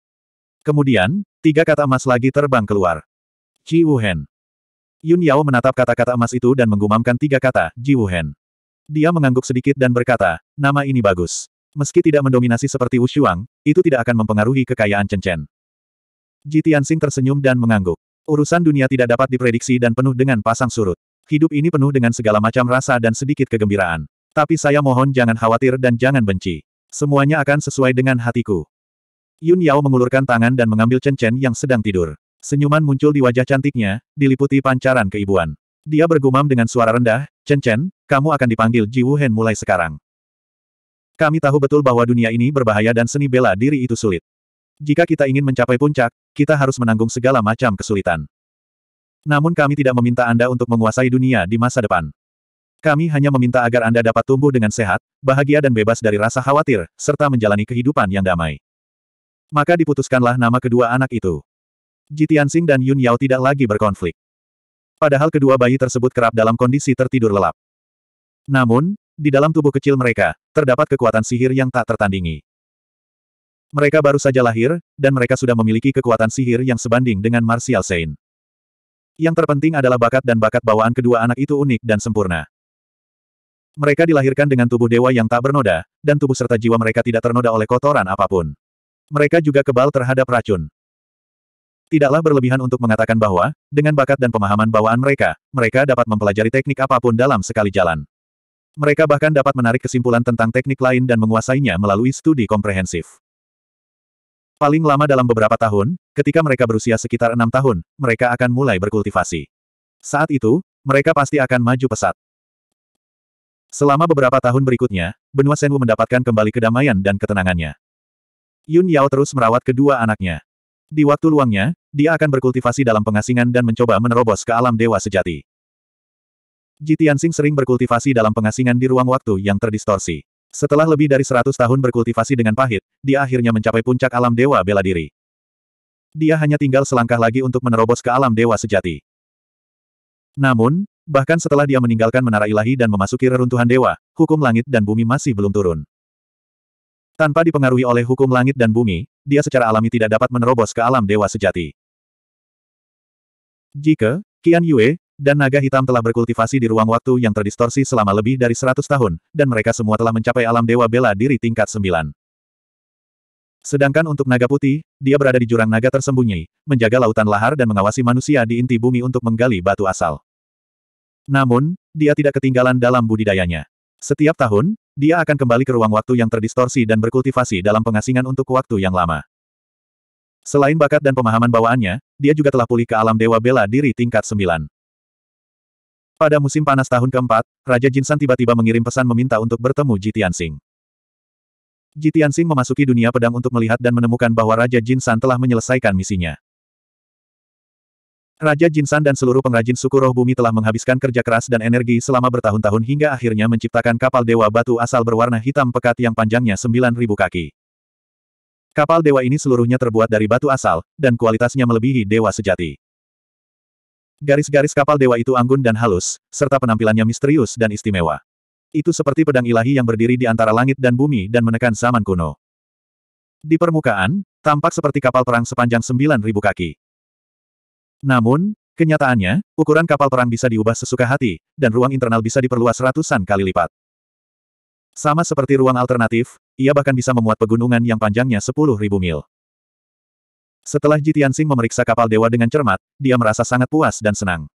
Kemudian, tiga kata emas lagi terbang keluar. Ji Wuhen. Yun Yao menatap kata-kata emas itu dan menggumamkan tiga kata, Ji Wuhen. Dia mengangguk sedikit dan berkata, nama ini bagus. Meski tidak mendominasi seperti Wu Shuang, itu tidak akan mempengaruhi kekayaan Chen Chen. Ji Tianxing tersenyum dan mengangguk. Urusan dunia tidak dapat diprediksi dan penuh dengan pasang surut. Hidup ini penuh dengan segala macam rasa dan sedikit kegembiraan. Tapi saya mohon jangan khawatir dan jangan benci. Semuanya akan sesuai dengan hatiku. Yun Yao mengulurkan tangan dan mengambil Chen Chen yang sedang tidur. Senyuman muncul di wajah cantiknya, diliputi pancaran keibuan. Dia bergumam dengan suara rendah, Chen Chen, kamu akan dipanggil Ji Wuhen mulai sekarang. Kami tahu betul bahwa dunia ini berbahaya dan seni bela diri itu sulit. Jika kita ingin mencapai puncak, kita harus menanggung segala macam kesulitan. Namun kami tidak meminta Anda untuk menguasai dunia di masa depan. Kami hanya meminta agar Anda dapat tumbuh dengan sehat, bahagia dan bebas dari rasa khawatir, serta menjalani kehidupan yang damai. Maka diputuskanlah nama kedua anak itu. Ji Tianxing dan Yun Yao tidak lagi berkonflik. Padahal kedua bayi tersebut kerap dalam kondisi tertidur lelap. Namun, di dalam tubuh kecil mereka, terdapat kekuatan sihir yang tak tertandingi. Mereka baru saja lahir, dan mereka sudah memiliki kekuatan sihir yang sebanding dengan Martial Saint. Yang terpenting adalah bakat dan bakat bawaan kedua anak itu unik dan sempurna. Mereka dilahirkan dengan tubuh dewa yang tak bernoda, dan tubuh serta jiwa mereka tidak ternoda oleh kotoran apapun. Mereka juga kebal terhadap racun. Tidaklah berlebihan untuk mengatakan bahwa, dengan bakat dan pemahaman bawaan mereka, mereka dapat mempelajari teknik apapun dalam sekali jalan. Mereka bahkan dapat menarik kesimpulan tentang teknik lain dan menguasainya melalui studi komprehensif. Paling lama dalam beberapa tahun, ketika mereka berusia sekitar enam tahun, mereka akan mulai berkultivasi. Saat itu, mereka pasti akan maju pesat. Selama beberapa tahun berikutnya, benua Senwu mendapatkan kembali kedamaian dan ketenangannya. Yun Yao terus merawat kedua anaknya. Di waktu luangnya, dia akan berkultivasi dalam pengasingan dan mencoba menerobos ke alam dewa sejati. Ji sering berkultivasi dalam pengasingan di ruang waktu yang terdistorsi. Setelah lebih dari 100 tahun berkultivasi dengan pahit, dia akhirnya mencapai puncak alam dewa bela diri. Dia hanya tinggal selangkah lagi untuk menerobos ke alam dewa sejati. Namun, bahkan setelah dia meninggalkan menara ilahi dan memasuki reruntuhan dewa, hukum langit dan bumi masih belum turun. Tanpa dipengaruhi oleh hukum langit dan bumi, dia secara alami tidak dapat menerobos ke alam dewa sejati. Jika, Qian Yue, dan naga hitam telah berkultivasi di ruang waktu yang terdistorsi selama lebih dari 100 tahun, dan mereka semua telah mencapai alam dewa bela diri tingkat 9. Sedangkan untuk naga putih, dia berada di jurang naga tersembunyi, menjaga lautan lahar dan mengawasi manusia di inti bumi untuk menggali batu asal. Namun, dia tidak ketinggalan dalam budidayanya. Setiap tahun, dia akan kembali ke ruang waktu yang terdistorsi dan berkultivasi dalam pengasingan untuk waktu yang lama. Selain bakat dan pemahaman bawaannya, dia juga telah pulih ke alam dewa bela diri tingkat 9. Pada musim panas tahun keempat, Raja Jinsan tiba-tiba mengirim pesan meminta untuk bertemu Jitian Jitian Singh memasuki dunia pedang untuk melihat dan menemukan bahwa Raja Jinsan telah menyelesaikan misinya. Raja Jinsan dan seluruh pengrajin suku roh bumi telah menghabiskan kerja keras dan energi selama bertahun-tahun hingga akhirnya menciptakan kapal dewa batu asal berwarna hitam pekat yang panjangnya 9.000 kaki. Kapal dewa ini seluruhnya terbuat dari batu asal, dan kualitasnya melebihi dewa sejati. Garis-garis kapal dewa itu anggun dan halus, serta penampilannya misterius dan istimewa. Itu seperti pedang ilahi yang berdiri di antara langit dan bumi dan menekan zaman kuno. Di permukaan, tampak seperti kapal perang sepanjang 9.000 kaki. Namun, kenyataannya, ukuran kapal perang bisa diubah sesuka hati, dan ruang internal bisa diperluas ratusan kali lipat. Sama seperti ruang alternatif, ia bahkan bisa memuat pegunungan yang panjangnya 10.000 mil. Setelah Jitian Jitiansing memeriksa kapal dewa dengan cermat, dia merasa sangat puas dan senang.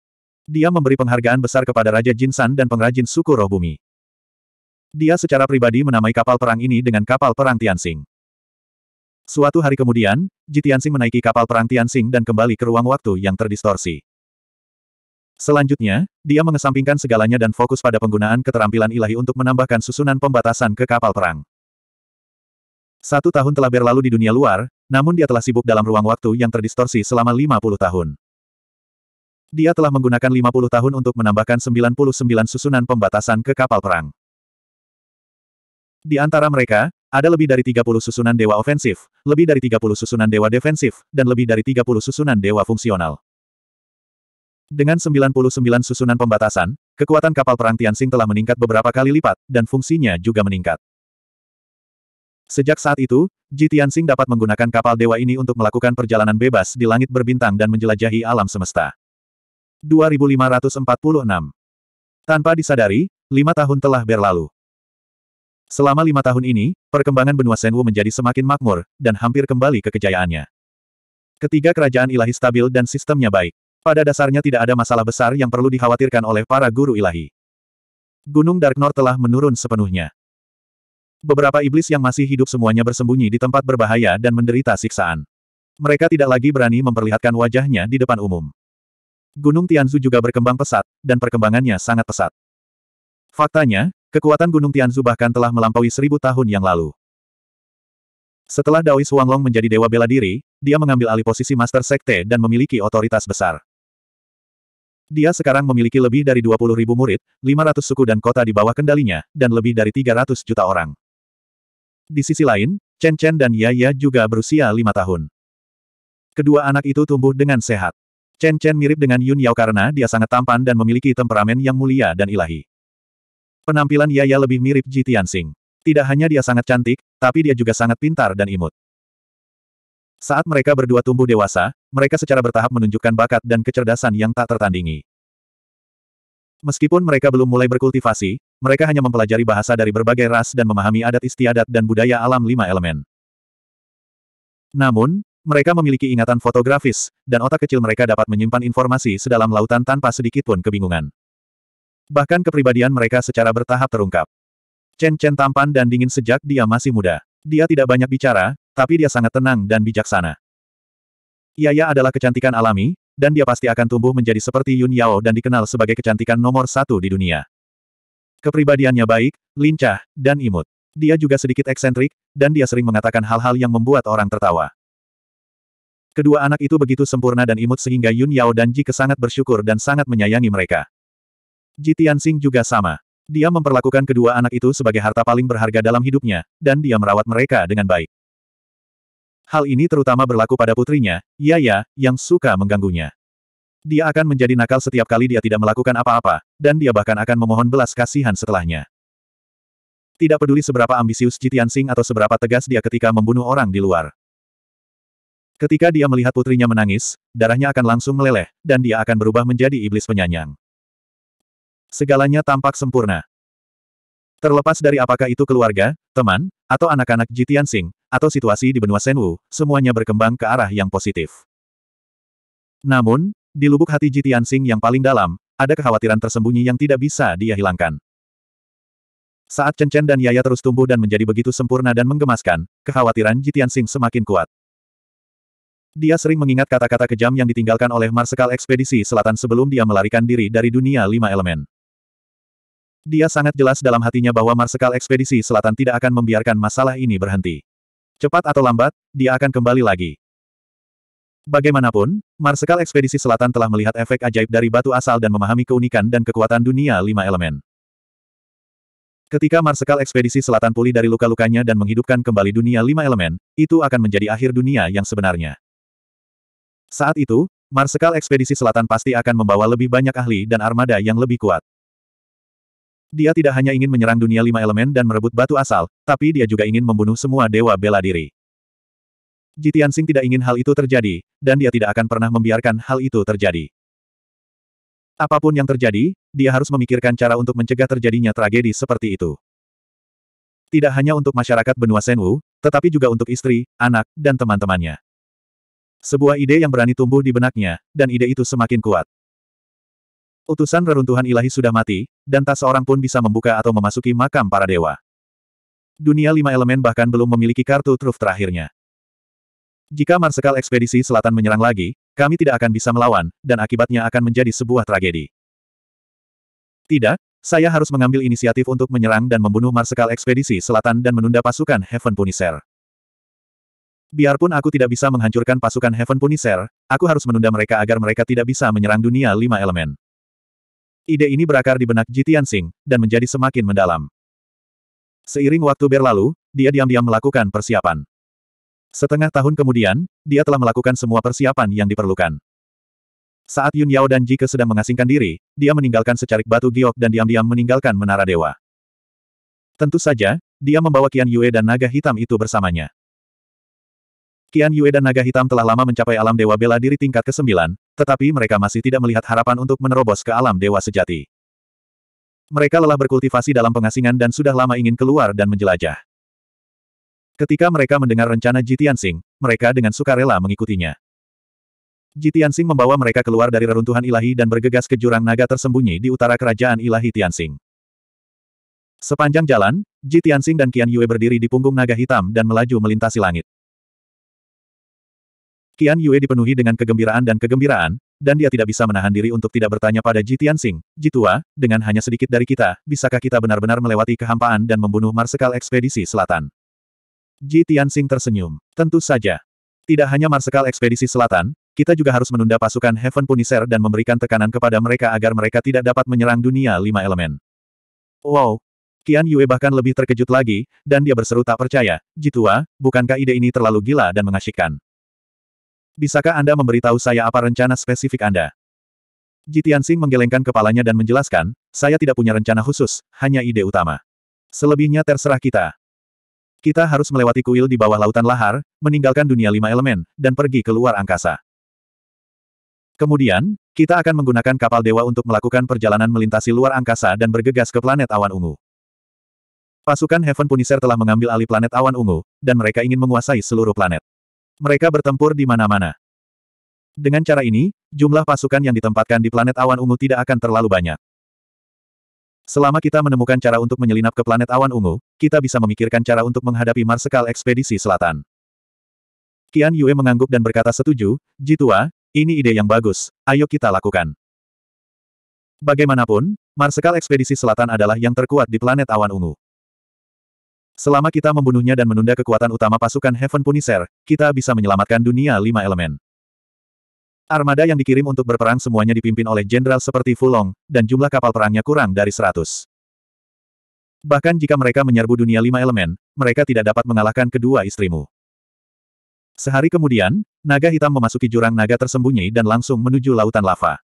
Dia memberi penghargaan besar kepada Raja Jin San dan pengrajin suku roh bumi. Dia secara pribadi menamai kapal perang ini dengan kapal perang Tian Tianxing. Suatu hari kemudian, Ji Tianxing menaiki kapal perang Tianxing dan kembali ke ruang waktu yang terdistorsi. Selanjutnya, dia mengesampingkan segalanya dan fokus pada penggunaan keterampilan ilahi untuk menambahkan susunan pembatasan ke kapal perang. Satu tahun telah berlalu di dunia luar, namun dia telah sibuk dalam ruang waktu yang terdistorsi selama 50 tahun. Dia telah menggunakan 50 tahun untuk menambahkan 99 susunan pembatasan ke kapal perang. Di antara mereka, ada lebih dari 30 susunan dewa ofensif, lebih dari 30 susunan dewa defensif, dan lebih dari 30 susunan dewa fungsional. Dengan 99 susunan pembatasan, kekuatan kapal perang Tianxing telah meningkat beberapa kali lipat, dan fungsinya juga meningkat. Sejak saat itu, Ji Tianxing dapat menggunakan kapal dewa ini untuk melakukan perjalanan bebas di langit berbintang dan menjelajahi alam semesta. 2546 Tanpa disadari, lima tahun telah berlalu. Selama lima tahun ini, perkembangan benua Senwu menjadi semakin makmur, dan hampir kembali ke kejayaannya. Ketiga kerajaan ilahi stabil dan sistemnya baik. Pada dasarnya tidak ada masalah besar yang perlu dikhawatirkan oleh para guru ilahi. Gunung Dark North telah menurun sepenuhnya. Beberapa iblis yang masih hidup semuanya bersembunyi di tempat berbahaya dan menderita siksaan. Mereka tidak lagi berani memperlihatkan wajahnya di depan umum. Gunung Tianzu juga berkembang pesat, dan perkembangannya sangat pesat. Faktanya, Kekuatan Gunung Tianzu bahkan telah melampaui seribu tahun yang lalu. Setelah Daois Huanglong menjadi dewa bela diri, dia mengambil alih posisi Master Sekte dan memiliki otoritas besar. Dia sekarang memiliki lebih dari 20 ribu murid, 500 suku dan kota di bawah kendalinya, dan lebih dari 300 juta orang. Di sisi lain, Chen Chen dan Yaya juga berusia lima tahun. Kedua anak itu tumbuh dengan sehat. Chen Chen mirip dengan Yun Yao karena dia sangat tampan dan memiliki temperamen yang mulia dan ilahi. Penampilan Yaya lebih mirip Ji Tianxing. Tidak hanya dia sangat cantik, tapi dia juga sangat pintar dan imut. Saat mereka berdua tumbuh dewasa, mereka secara bertahap menunjukkan bakat dan kecerdasan yang tak tertandingi. Meskipun mereka belum mulai berkultivasi, mereka hanya mempelajari bahasa dari berbagai ras dan memahami adat istiadat dan budaya alam lima elemen. Namun, mereka memiliki ingatan fotografis, dan otak kecil mereka dapat menyimpan informasi sedalam lautan tanpa sedikitpun kebingungan. Bahkan kepribadian mereka secara bertahap terungkap. Chen Chen tampan dan dingin sejak dia masih muda. Dia tidak banyak bicara, tapi dia sangat tenang dan bijaksana. Yaya iya adalah kecantikan alami, dan dia pasti akan tumbuh menjadi seperti Yun Yao dan dikenal sebagai kecantikan nomor satu di dunia. Kepribadiannya baik, lincah, dan imut. Dia juga sedikit eksentrik, dan dia sering mengatakan hal-hal yang membuat orang tertawa. Kedua anak itu begitu sempurna dan imut sehingga Yun Yao dan Ji Ke sangat bersyukur dan sangat menyayangi mereka. Jitian Tianxing juga sama. Dia memperlakukan kedua anak itu sebagai harta paling berharga dalam hidupnya, dan dia merawat mereka dengan baik. Hal ini terutama berlaku pada putrinya, Yaya, yang suka mengganggunya. Dia akan menjadi nakal setiap kali dia tidak melakukan apa-apa, dan dia bahkan akan memohon belas kasihan setelahnya. Tidak peduli seberapa ambisius Jitian Sing atau seberapa tegas dia ketika membunuh orang di luar. Ketika dia melihat putrinya menangis, darahnya akan langsung meleleh, dan dia akan berubah menjadi iblis penyanyang. Segalanya tampak sempurna. Terlepas dari apakah itu keluarga, teman, atau anak-anak Jitian Sing, atau situasi di benua Senwu, semuanya berkembang ke arah yang positif. Namun, di lubuk hati Jitian Sing yang paling dalam, ada kekhawatiran tersembunyi yang tidak bisa dia hilangkan. Saat Chen Chen dan Yaya terus tumbuh dan menjadi begitu sempurna dan menggemaskan, kekhawatiran Jitian Sing semakin kuat. Dia sering mengingat kata-kata kejam yang ditinggalkan oleh Marsekal Ekspedisi Selatan sebelum dia melarikan diri dari dunia lima elemen. Dia sangat jelas dalam hatinya bahwa Marsekal Ekspedisi Selatan tidak akan membiarkan masalah ini berhenti. Cepat atau lambat, dia akan kembali lagi. Bagaimanapun, Marsekal Ekspedisi Selatan telah melihat efek ajaib dari batu asal dan memahami keunikan dan kekuatan dunia lima elemen. Ketika Marsekal Ekspedisi Selatan pulih dari luka-lukanya dan menghidupkan kembali dunia lima elemen, itu akan menjadi akhir dunia yang sebenarnya. Saat itu, Marsekal Ekspedisi Selatan pasti akan membawa lebih banyak ahli dan armada yang lebih kuat. Dia tidak hanya ingin menyerang dunia lima elemen dan merebut batu asal, tapi dia juga ingin membunuh semua dewa bela diri. Jitian tidak ingin hal itu terjadi, dan dia tidak akan pernah membiarkan hal itu terjadi. Apapun yang terjadi, dia harus memikirkan cara untuk mencegah terjadinya tragedi seperti itu. Tidak hanya untuk masyarakat benua Senwu, tetapi juga untuk istri, anak, dan teman-temannya. Sebuah ide yang berani tumbuh di benaknya, dan ide itu semakin kuat. Utusan reruntuhan ilahi sudah mati, dan tak seorang pun bisa membuka atau memasuki makam para dewa. Dunia lima elemen bahkan belum memiliki kartu truf terakhirnya. Jika Marsekal Ekspedisi Selatan menyerang lagi, kami tidak akan bisa melawan, dan akibatnya akan menjadi sebuah tragedi. Tidak, saya harus mengambil inisiatif untuk menyerang dan membunuh Marsekal Ekspedisi Selatan dan menunda pasukan Heaven Punisher. Biarpun aku tidak bisa menghancurkan pasukan Heaven Punisher, aku harus menunda mereka agar mereka tidak bisa menyerang dunia lima elemen. Ide ini berakar di benak Jitian Sing, dan menjadi semakin mendalam. Seiring waktu berlalu, dia diam-diam melakukan persiapan. Setengah tahun kemudian, dia telah melakukan semua persiapan yang diperlukan. Saat Yun Yao dan Jike sedang mengasingkan diri, dia meninggalkan secarik batu giok dan diam-diam meninggalkan menara dewa. Tentu saja, dia membawa Kian Yue dan naga hitam itu bersamanya. Kian Yue dan Naga Hitam telah lama mencapai alam Dewa Bela Diri tingkat ke-9, tetapi mereka masih tidak melihat harapan untuk menerobos ke alam Dewa Sejati. Mereka lelah berkultivasi dalam pengasingan dan sudah lama ingin keluar dan menjelajah. Ketika mereka mendengar rencana Jitian Sing, mereka dengan sukarela mengikutinya. Jitian Sing membawa mereka keluar dari reruntuhan ilahi dan bergegas ke jurang naga tersembunyi di utara kerajaan ilahi Tianxing. Sepanjang jalan, Jitian Sing dan Qian Yue berdiri di punggung naga hitam dan melaju melintasi langit. Qian Yue dipenuhi dengan kegembiraan dan kegembiraan, dan dia tidak bisa menahan diri untuk tidak bertanya pada Ji Tianxing, Jitua, dengan hanya sedikit dari kita, bisakah kita benar-benar melewati kehampaan dan membunuh Marsekal Ekspedisi Selatan? Ji Tianxing tersenyum. Tentu saja. Tidak hanya Marsekal Ekspedisi Selatan, kita juga harus menunda pasukan Heaven Punisher dan memberikan tekanan kepada mereka agar mereka tidak dapat menyerang dunia lima elemen. Wow, Qian Yue bahkan lebih terkejut lagi, dan dia berseru tak percaya, Jitua, bukankah ide ini terlalu gila dan mengasyikkan? Bisakah Anda memberitahu saya apa rencana spesifik Anda? Jitiansing menggelengkan kepalanya dan menjelaskan, saya tidak punya rencana khusus, hanya ide utama. Selebihnya terserah kita. Kita harus melewati kuil di bawah lautan lahar, meninggalkan dunia lima elemen, dan pergi ke luar angkasa. Kemudian, kita akan menggunakan kapal dewa untuk melakukan perjalanan melintasi luar angkasa dan bergegas ke planet awan ungu. Pasukan Heaven Punisher telah mengambil alih planet awan ungu, dan mereka ingin menguasai seluruh planet. Mereka bertempur di mana-mana. Dengan cara ini, jumlah pasukan yang ditempatkan di planet awan ungu tidak akan terlalu banyak. Selama kita menemukan cara untuk menyelinap ke planet awan ungu, kita bisa memikirkan cara untuk menghadapi Marsekal Ekspedisi Selatan. Kian Yue mengangguk dan berkata setuju, Jitua, ini ide yang bagus, ayo kita lakukan. Bagaimanapun, Marsekal Ekspedisi Selatan adalah yang terkuat di planet awan ungu. Selama kita membunuhnya dan menunda kekuatan utama pasukan Heaven Punisher, kita bisa menyelamatkan dunia lima elemen. Armada yang dikirim untuk berperang semuanya dipimpin oleh jenderal seperti Fulong, dan jumlah kapal perangnya kurang dari seratus. Bahkan jika mereka menyerbu dunia lima elemen, mereka tidak dapat mengalahkan kedua istrimu. Sehari kemudian, naga hitam memasuki jurang naga tersembunyi dan langsung menuju lautan lava.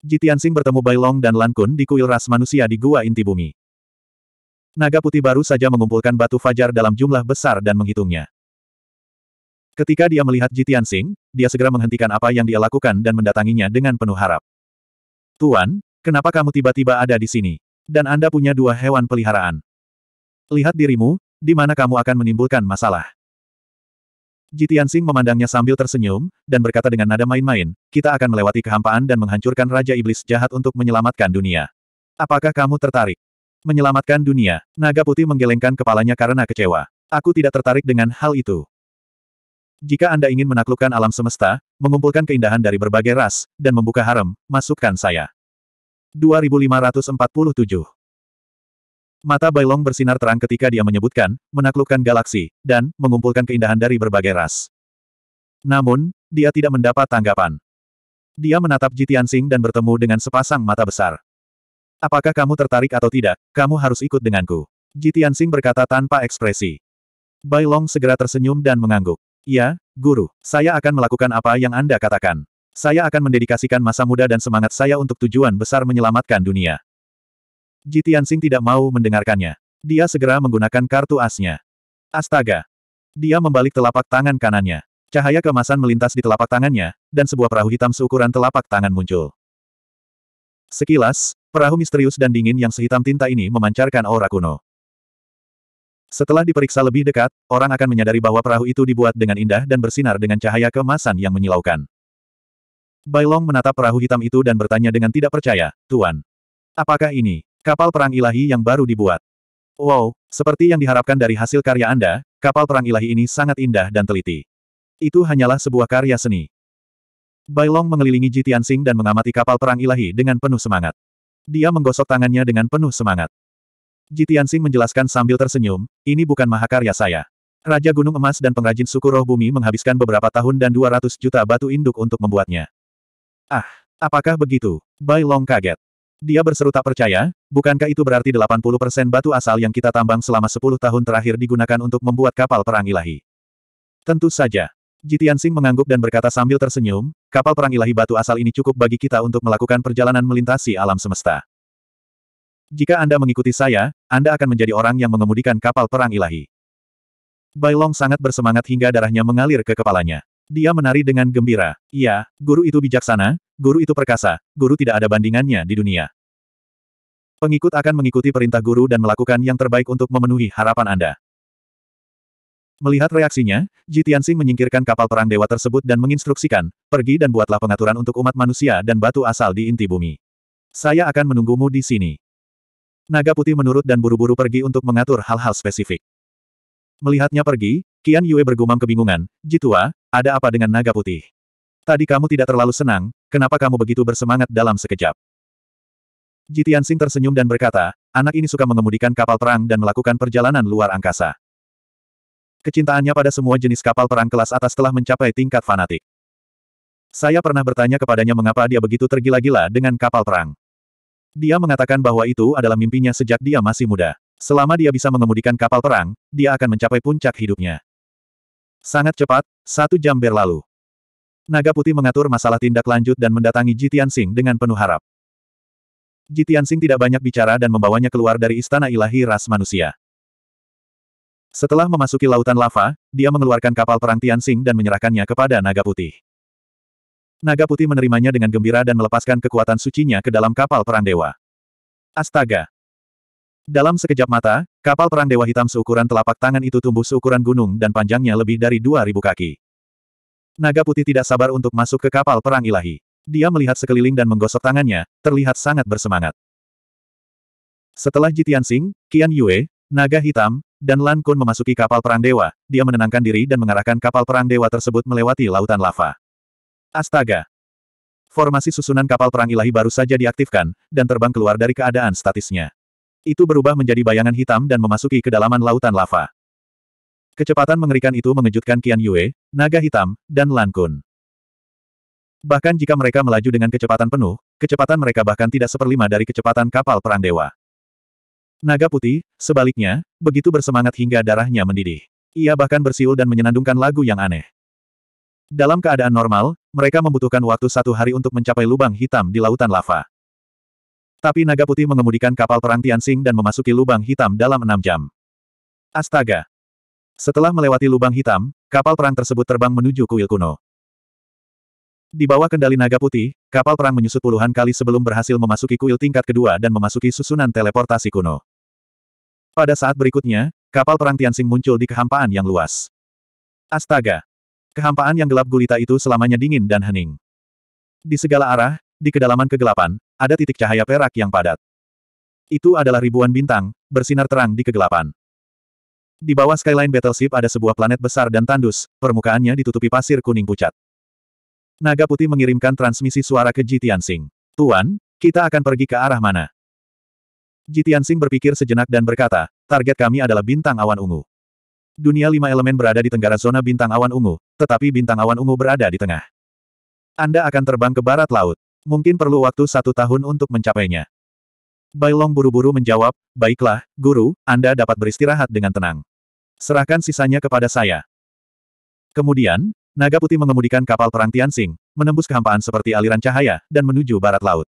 Jitiansing bertemu Bailong dan Lan Kun di kuil ras manusia di Gua Inti Bumi. Naga putih baru saja mengumpulkan batu fajar dalam jumlah besar dan menghitungnya. Ketika dia melihat Jitian Sing, dia segera menghentikan apa yang dia lakukan dan mendatanginya dengan penuh harap. Tuan, kenapa kamu tiba-tiba ada di sini? Dan Anda punya dua hewan peliharaan. Lihat dirimu, di mana kamu akan menimbulkan masalah. Jitian Sing memandangnya sambil tersenyum, dan berkata dengan nada main-main, kita akan melewati kehampaan dan menghancurkan Raja Iblis jahat untuk menyelamatkan dunia. Apakah kamu tertarik? Menyelamatkan dunia. Naga putih menggelengkan kepalanya karena kecewa. Aku tidak tertarik dengan hal itu. Jika Anda ingin menaklukkan alam semesta, mengumpulkan keindahan dari berbagai ras, dan membuka harem, masukkan saya. 2547 Mata Bailong bersinar terang ketika dia menyebutkan, menaklukkan galaksi, dan mengumpulkan keindahan dari berbagai ras. Namun, dia tidak mendapat tanggapan. Dia menatap Jitian Jitiansing dan bertemu dengan sepasang mata besar. Apakah kamu tertarik atau tidak, kamu harus ikut denganku. Ji Tianxing berkata tanpa ekspresi. Bai Long segera tersenyum dan mengangguk. Ya, guru, saya akan melakukan apa yang Anda katakan. Saya akan mendedikasikan masa muda dan semangat saya untuk tujuan besar menyelamatkan dunia. Ji Tianxing tidak mau mendengarkannya. Dia segera menggunakan kartu asnya. Astaga! Dia membalik telapak tangan kanannya. Cahaya kemasan melintas di telapak tangannya, dan sebuah perahu hitam seukuran telapak tangan muncul. Sekilas, Perahu misterius dan dingin yang sehitam tinta ini memancarkan aura kuno. Setelah diperiksa lebih dekat, orang akan menyadari bahwa perahu itu dibuat dengan indah dan bersinar dengan cahaya kemasan yang menyilaukan. Bailong menatap perahu hitam itu dan bertanya dengan tidak percaya, Tuan. Apakah ini, kapal perang ilahi yang baru dibuat? Wow, seperti yang diharapkan dari hasil karya Anda, kapal perang ilahi ini sangat indah dan teliti. Itu hanyalah sebuah karya seni. Bailong mengelilingi Jitian Sing dan mengamati kapal perang ilahi dengan penuh semangat. Dia menggosok tangannya dengan penuh semangat. Jitiansing menjelaskan sambil tersenyum, ini bukan mahakarya saya. Raja Gunung Emas dan pengrajin suku roh bumi menghabiskan beberapa tahun dan 200 juta batu induk untuk membuatnya. Ah, apakah begitu? Bai Long kaget. Dia berseru tak percaya, bukankah itu berarti 80% batu asal yang kita tambang selama 10 tahun terakhir digunakan untuk membuat kapal perang ilahi? Tentu saja. Jitian Sing mengangguk dan berkata sambil tersenyum, kapal perang ilahi batu asal ini cukup bagi kita untuk melakukan perjalanan melintasi alam semesta. Jika Anda mengikuti saya, Anda akan menjadi orang yang mengemudikan kapal perang ilahi. Bailong sangat bersemangat hingga darahnya mengalir ke kepalanya. Dia menari dengan gembira. Iya, guru itu bijaksana, guru itu perkasa, guru tidak ada bandingannya di dunia. Pengikut akan mengikuti perintah guru dan melakukan yang terbaik untuk memenuhi harapan Anda. Melihat reaksinya, Ji menyingkirkan kapal perang dewa tersebut dan menginstruksikan, pergi dan buatlah pengaturan untuk umat manusia dan batu asal di inti bumi. Saya akan menunggumu di sini. Naga putih menurut dan buru-buru pergi untuk mengatur hal-hal spesifik. Melihatnya pergi, Qian Yue bergumam kebingungan, Jitua, ada apa dengan naga putih? Tadi kamu tidak terlalu senang, kenapa kamu begitu bersemangat dalam sekejap? Jitiansing tersenyum dan berkata, anak ini suka mengemudikan kapal perang dan melakukan perjalanan luar angkasa. Kecintaannya pada semua jenis kapal perang kelas atas telah mencapai tingkat fanatik. Saya pernah bertanya kepadanya mengapa dia begitu tergila-gila dengan kapal perang. Dia mengatakan bahwa itu adalah mimpinya sejak dia masih muda. Selama dia bisa mengemudikan kapal perang, dia akan mencapai puncak hidupnya. Sangat cepat, satu jam berlalu. Naga Putih mengatur masalah tindak lanjut dan mendatangi Jitian Sing dengan penuh harap. Jitian Sing tidak banyak bicara dan membawanya keluar dari istana ilahi ras manusia. Setelah memasuki lautan lava, dia mengeluarkan kapal perang Tianxing dan menyerahkannya kepada naga putih. Naga putih menerimanya dengan gembira dan melepaskan kekuatan sucinya ke dalam kapal perang dewa. Astaga! Dalam sekejap mata, kapal perang dewa hitam seukuran telapak tangan itu tumbuh seukuran gunung dan panjangnya lebih dari 2.000 kaki. Naga putih tidak sabar untuk masuk ke kapal perang ilahi. Dia melihat sekeliling dan menggosok tangannya, terlihat sangat bersemangat. Setelah Jitian Sing, Qian Yue, Naga Hitam, dan Lan Kun memasuki kapal perang dewa, dia menenangkan diri dan mengarahkan kapal perang dewa tersebut melewati lautan lava. Astaga! Formasi susunan kapal perang ilahi baru saja diaktifkan, dan terbang keluar dari keadaan statisnya. Itu berubah menjadi bayangan hitam dan memasuki kedalaman lautan lava. Kecepatan mengerikan itu mengejutkan Qian Yue, Naga Hitam, dan Lan Kun. Bahkan jika mereka melaju dengan kecepatan penuh, kecepatan mereka bahkan tidak seperlima dari kecepatan kapal perang dewa. Naga putih, sebaliknya, begitu bersemangat hingga darahnya mendidih. Ia bahkan bersiul dan menyenandungkan lagu yang aneh. Dalam keadaan normal, mereka membutuhkan waktu satu hari untuk mencapai lubang hitam di lautan lava. Tapi naga putih mengemudikan kapal perang Tianxing dan memasuki lubang hitam dalam enam jam. Astaga! Setelah melewati lubang hitam, kapal perang tersebut terbang menuju kuil kuno. Di bawah kendali naga putih, kapal perang menyusut puluhan kali sebelum berhasil memasuki kuil tingkat kedua dan memasuki susunan teleportasi kuno. Pada saat berikutnya, kapal perang Tianxing muncul di kehampaan yang luas. Astaga! Kehampaan yang gelap gulita itu selamanya dingin dan hening. Di segala arah, di kedalaman kegelapan, ada titik cahaya perak yang padat. Itu adalah ribuan bintang, bersinar terang di kegelapan. Di bawah skyline battleship ada sebuah planet besar dan tandus, permukaannya ditutupi pasir kuning pucat. Naga putih mengirimkan transmisi suara ke Ji Tianxing. Tuan, kita akan pergi ke arah mana? Jitian Sing berpikir sejenak dan berkata, target kami adalah bintang awan ungu. Dunia lima elemen berada di tenggara zona bintang awan ungu, tetapi bintang awan ungu berada di tengah. Anda akan terbang ke barat laut. Mungkin perlu waktu satu tahun untuk mencapainya. Bailong buru-buru menjawab, baiklah, guru, Anda dapat beristirahat dengan tenang. Serahkan sisanya kepada saya. Kemudian, Naga Putih mengemudikan kapal perang Tian Tianxing, menembus kehampaan seperti aliran cahaya, dan menuju barat laut.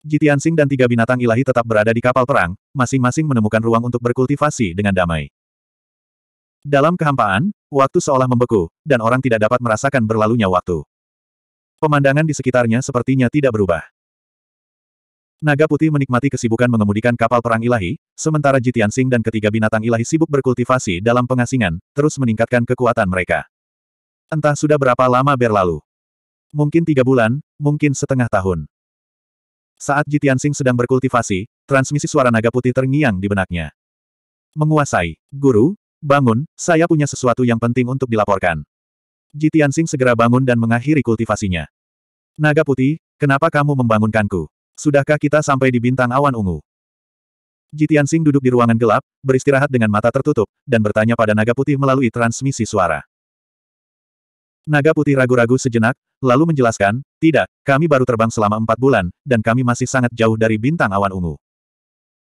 Jitiansing dan tiga binatang ilahi tetap berada di kapal perang, masing-masing menemukan ruang untuk berkultivasi dengan damai. Dalam kehampaan, waktu seolah membeku, dan orang tidak dapat merasakan berlalunya waktu. Pemandangan di sekitarnya sepertinya tidak berubah. Naga putih menikmati kesibukan mengemudikan kapal perang ilahi, sementara Jitiansing dan ketiga binatang ilahi sibuk berkultivasi dalam pengasingan, terus meningkatkan kekuatan mereka. Entah sudah berapa lama berlalu. Mungkin tiga bulan, mungkin setengah tahun. Saat Ji Tianxing sedang berkultivasi, transmisi suara naga putih terngiang di benaknya. Menguasai. Guru, bangun, saya punya sesuatu yang penting untuk dilaporkan. Ji Tianxing segera bangun dan mengakhiri kultivasinya. Naga putih, kenapa kamu membangunkanku? Sudahkah kita sampai di bintang awan ungu? Ji Tianxing duduk di ruangan gelap, beristirahat dengan mata tertutup, dan bertanya pada naga putih melalui transmisi suara. Naga putih ragu-ragu sejenak, lalu menjelaskan, tidak, kami baru terbang selama empat bulan, dan kami masih sangat jauh dari bintang awan ungu.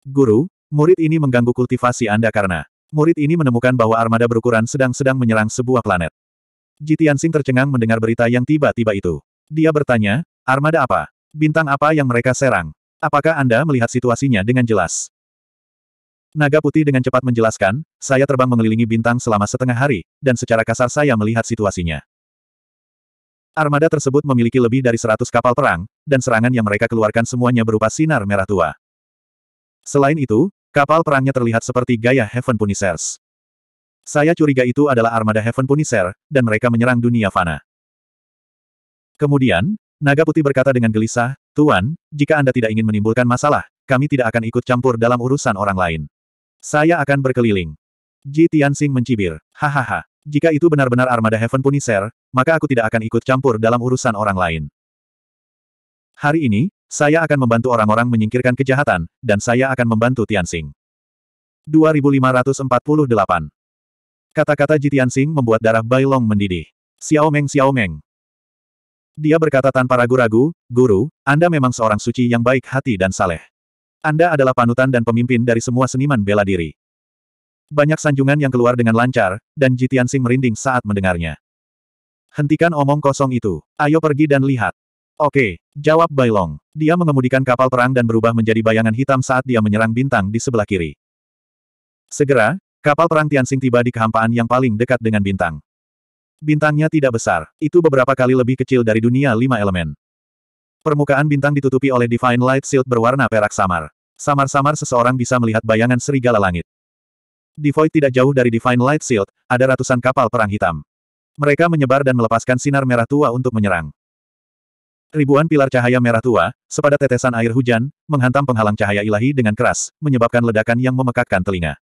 Guru, murid ini mengganggu kultivasi Anda karena murid ini menemukan bahwa armada berukuran sedang-sedang menyerang sebuah planet. Jitiansing tercengang mendengar berita yang tiba-tiba itu. Dia bertanya, armada apa? Bintang apa yang mereka serang? Apakah Anda melihat situasinya dengan jelas? Naga putih dengan cepat menjelaskan, saya terbang mengelilingi bintang selama setengah hari, dan secara kasar saya melihat situasinya. Armada tersebut memiliki lebih dari 100 kapal perang, dan serangan yang mereka keluarkan semuanya berupa sinar merah tua. Selain itu, kapal perangnya terlihat seperti gaya Heaven Punishers. Saya curiga itu adalah armada Heaven Punisher, dan mereka menyerang dunia fana. Kemudian, Naga Putih berkata dengan gelisah, Tuan, jika Anda tidak ingin menimbulkan masalah, kami tidak akan ikut campur dalam urusan orang lain. Saya akan berkeliling. Ji Tianxing mencibir. Hahaha. Jika itu benar-benar armada Heaven Punisher, maka aku tidak akan ikut campur dalam urusan orang lain. Hari ini, saya akan membantu orang-orang menyingkirkan kejahatan, dan saya akan membantu Tianxing. 2548 Kata-kata Ji Tianxing membuat darah Bailong mendidih. Xiaomeng Xiaomeng. Dia berkata tanpa ragu-ragu, Guru, Anda memang seorang suci yang baik hati dan saleh. Anda adalah panutan dan pemimpin dari semua seniman bela diri. Banyak sanjungan yang keluar dengan lancar, dan Jitian Sing merinding saat mendengarnya. Hentikan omong kosong itu. Ayo pergi dan lihat. Oke, jawab Bailong. Dia mengemudikan kapal perang dan berubah menjadi bayangan hitam saat dia menyerang bintang di sebelah kiri. Segera, kapal perang Tianxing tiba di kehampaan yang paling dekat dengan bintang. Bintangnya tidak besar, itu beberapa kali lebih kecil dari dunia lima elemen. Permukaan bintang ditutupi oleh Divine Light Shield berwarna perak samar. Samar-samar seseorang bisa melihat bayangan serigala langit. Di Void tidak jauh dari Divine Light Shield, ada ratusan kapal perang hitam. Mereka menyebar dan melepaskan sinar merah tua untuk menyerang. Ribuan pilar cahaya merah tua, sepadat tetesan air hujan, menghantam penghalang cahaya ilahi dengan keras, menyebabkan ledakan yang memekakkan telinga.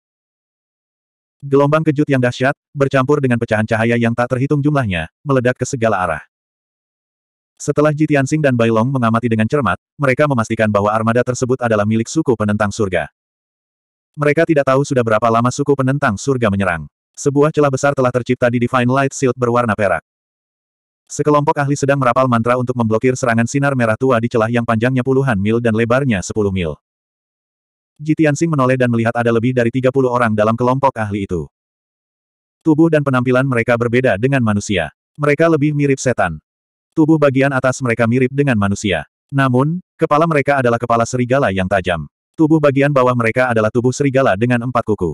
Gelombang kejut yang dahsyat, bercampur dengan pecahan cahaya yang tak terhitung jumlahnya, meledak ke segala arah. Setelah Jitiansing dan Bailong mengamati dengan cermat, mereka memastikan bahwa armada tersebut adalah milik suku penentang surga. Mereka tidak tahu sudah berapa lama suku penentang surga menyerang. Sebuah celah besar telah tercipta di Divine Light Shield berwarna perak. Sekelompok ahli sedang merapal mantra untuk memblokir serangan sinar merah tua di celah yang panjangnya puluhan mil dan lebarnya sepuluh mil. Jitiansing menoleh dan melihat ada lebih dari puluh orang dalam kelompok ahli itu. Tubuh dan penampilan mereka berbeda dengan manusia. Mereka lebih mirip setan. Tubuh bagian atas mereka mirip dengan manusia. Namun, kepala mereka adalah kepala serigala yang tajam. Tubuh bagian bawah mereka adalah tubuh serigala dengan empat kuku.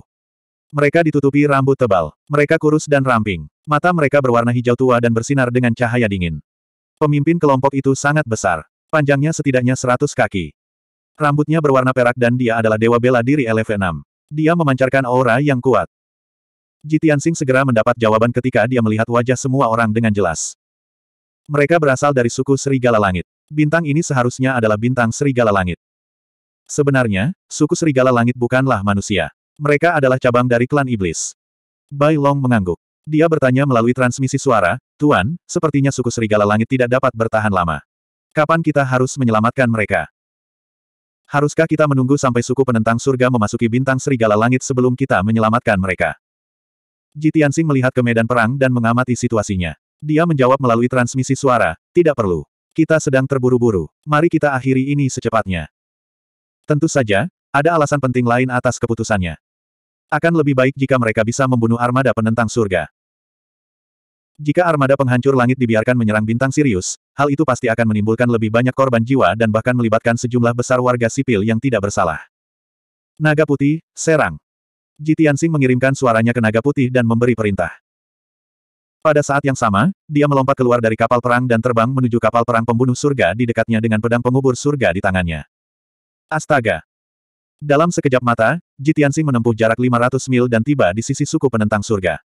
Mereka ditutupi rambut tebal. Mereka kurus dan ramping. Mata mereka berwarna hijau tua dan bersinar dengan cahaya dingin. Pemimpin kelompok itu sangat besar. Panjangnya setidaknya seratus kaki. Rambutnya berwarna perak dan dia adalah dewa bela diri LV6. Dia memancarkan aura yang kuat. Jitian Jitiansing segera mendapat jawaban ketika dia melihat wajah semua orang dengan jelas. Mereka berasal dari suku Serigala Langit. Bintang ini seharusnya adalah bintang Serigala Langit. Sebenarnya, suku Serigala Langit bukanlah manusia. Mereka adalah cabang dari klan iblis. Bai Long mengangguk. Dia bertanya melalui transmisi suara, Tuan, sepertinya suku Serigala Langit tidak dapat bertahan lama. Kapan kita harus menyelamatkan mereka? Haruskah kita menunggu sampai suku penentang surga memasuki bintang Serigala Langit sebelum kita menyelamatkan mereka? Jitian Sing melihat ke medan perang dan mengamati situasinya. Dia menjawab melalui transmisi suara, tidak perlu. Kita sedang terburu-buru. Mari kita akhiri ini secepatnya. Tentu saja, ada alasan penting lain atas keputusannya. Akan lebih baik jika mereka bisa membunuh armada penentang surga. Jika armada penghancur langit dibiarkan menyerang bintang Sirius, hal itu pasti akan menimbulkan lebih banyak korban jiwa dan bahkan melibatkan sejumlah besar warga sipil yang tidak bersalah. Naga Putih, serang. Jitiansing mengirimkan suaranya ke Naga Putih dan memberi perintah. Pada saat yang sama, dia melompat keluar dari kapal perang dan terbang menuju kapal perang pembunuh surga di dekatnya dengan pedang pengubur surga di tangannya. Astaga! Dalam sekejap mata, Jitiansi menempuh jarak 500 mil dan tiba di sisi suku penentang surga.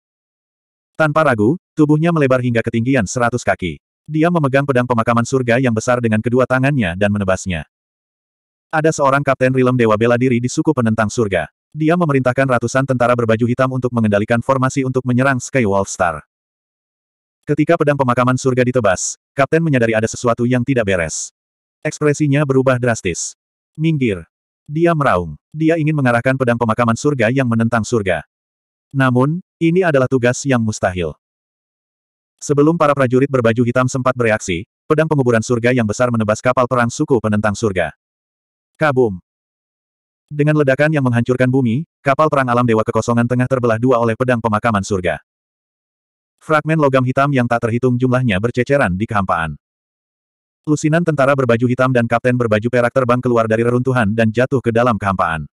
Tanpa ragu, tubuhnya melebar hingga ketinggian 100 kaki. Dia memegang pedang pemakaman surga yang besar dengan kedua tangannya dan menebasnya. Ada seorang kapten rilem dewa bela diri di suku penentang surga. Dia memerintahkan ratusan tentara berbaju hitam untuk mengendalikan formasi untuk menyerang Skywolf Star. Ketika pedang pemakaman surga ditebas, kapten menyadari ada sesuatu yang tidak beres. Ekspresinya berubah drastis. Minggir. Dia meraung. Dia ingin mengarahkan pedang pemakaman surga yang menentang surga. Namun, ini adalah tugas yang mustahil. Sebelum para prajurit berbaju hitam sempat bereaksi, pedang penguburan surga yang besar menebas kapal perang suku penentang surga. Kabum. Dengan ledakan yang menghancurkan bumi, kapal perang alam dewa kekosongan tengah terbelah dua oleh pedang pemakaman surga. Fragmen logam hitam yang tak terhitung jumlahnya berceceran di kehampaan. Lusinan tentara berbaju hitam dan kapten berbaju perak terbang keluar dari reruntuhan dan jatuh ke dalam kehampaan.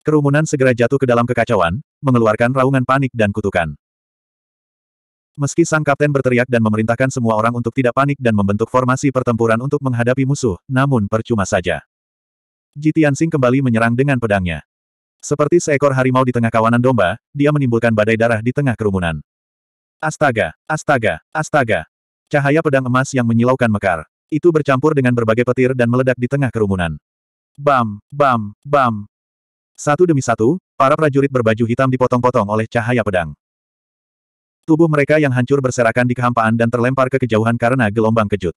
Kerumunan segera jatuh ke dalam kekacauan, mengeluarkan raungan panik dan kutukan. Meski sang kapten berteriak dan memerintahkan semua orang untuk tidak panik dan membentuk formasi pertempuran untuk menghadapi musuh, namun percuma saja. Jitian kembali menyerang dengan pedangnya. Seperti seekor harimau di tengah kawanan domba, dia menimbulkan badai darah di tengah kerumunan. Astaga, astaga, astaga. Cahaya pedang emas yang menyilaukan mekar. Itu bercampur dengan berbagai petir dan meledak di tengah kerumunan. Bam, bam, bam. Satu demi satu, para prajurit berbaju hitam dipotong-potong oleh cahaya pedang. Tubuh mereka yang hancur berserakan di kehampaan dan terlempar ke kejauhan karena gelombang kejut.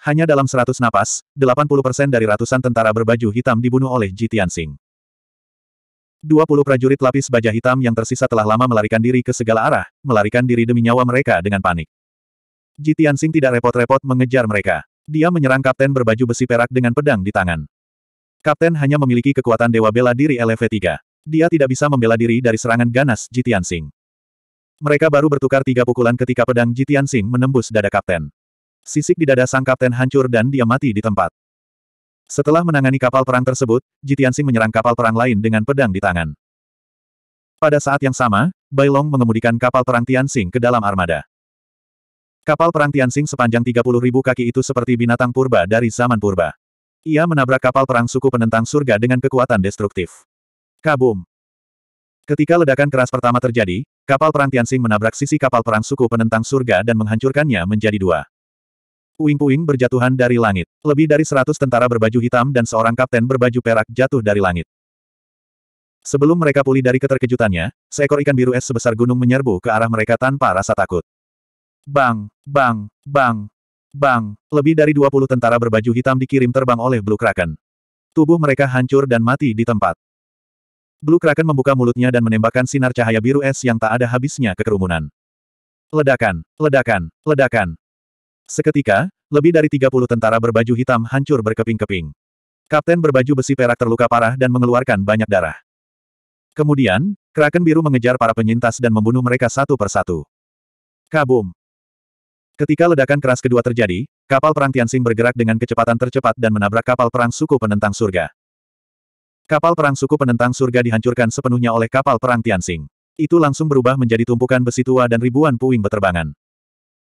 Hanya dalam seratus napas, 80% dari ratusan tentara berbaju hitam dibunuh oleh Ji Tianxing. puluh prajurit lapis baja hitam yang tersisa telah lama melarikan diri ke segala arah, melarikan diri demi nyawa mereka dengan panik. Ji Tianxing tidak repot-repot mengejar mereka. Dia menyerang kapten berbaju besi perak dengan pedang di tangan. Kapten hanya memiliki kekuatan dewa bela diri LV3. Dia tidak bisa membela diri dari serangan ganas Ji Tianxing. Mereka baru bertukar tiga pukulan ketika pedang Ji Tianxing menembus dada kapten. Sisik di dada sang kapten hancur dan dia mati di tempat. Setelah menangani kapal perang tersebut, Ji Tianxing menyerang kapal perang lain dengan pedang di tangan. Pada saat yang sama, Bailong mengemudikan kapal perang Tianxing ke dalam armada. Kapal perang Tianxing sepanjang 30.000 kaki itu seperti binatang purba dari zaman purba. Ia menabrak kapal perang suku penentang surga dengan kekuatan destruktif. Kabum! Ketika ledakan keras pertama terjadi, kapal perang Tianxing menabrak sisi kapal perang suku penentang surga dan menghancurkannya menjadi dua. Puing-puing berjatuhan dari langit. Lebih dari seratus tentara berbaju hitam dan seorang kapten berbaju perak jatuh dari langit. Sebelum mereka pulih dari keterkejutannya, seekor ikan biru es sebesar gunung menyerbu ke arah mereka tanpa rasa takut. Bang, bang, bang, bang, lebih dari 20 tentara berbaju hitam dikirim terbang oleh Blue Kraken. Tubuh mereka hancur dan mati di tempat. Blue Kraken membuka mulutnya dan menembakkan sinar cahaya biru es yang tak ada habisnya ke kerumunan. Ledakan, ledakan, ledakan. Seketika, lebih dari 30 tentara berbaju hitam hancur berkeping-keping. Kapten berbaju besi perak terluka parah dan mengeluarkan banyak darah. Kemudian, Kraken biru mengejar para penyintas dan membunuh mereka satu persatu. Kabum, Ketika ledakan keras kedua terjadi, kapal perang Tianxing bergerak dengan kecepatan tercepat dan menabrak kapal perang suku penentang surga. Kapal perang suku penentang surga dihancurkan sepenuhnya oleh kapal perang Tianxing. Itu langsung berubah menjadi tumpukan besi tua dan ribuan puing beterbangan.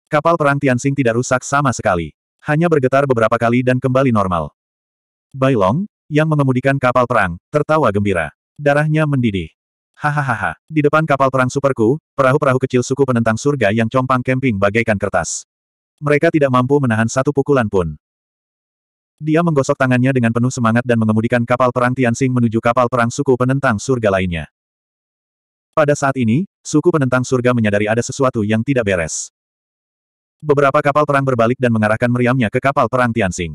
Kapal perang Tianxing tidak rusak sama sekali. Hanya bergetar beberapa kali dan kembali normal. Bailong, yang mengemudikan kapal perang, tertawa gembira. Darahnya mendidih. Hahaha, di depan kapal perang superku, perahu-perahu kecil suku penentang surga yang compang kemping bagaikan kertas. Mereka tidak mampu menahan satu pukulan pun. Dia menggosok tangannya dengan penuh semangat dan mengemudikan kapal perang Tianxing menuju kapal perang suku penentang surga lainnya. Pada saat ini, suku penentang surga menyadari ada sesuatu yang tidak beres. Beberapa kapal perang berbalik dan mengarahkan meriamnya ke kapal perang Tianxing.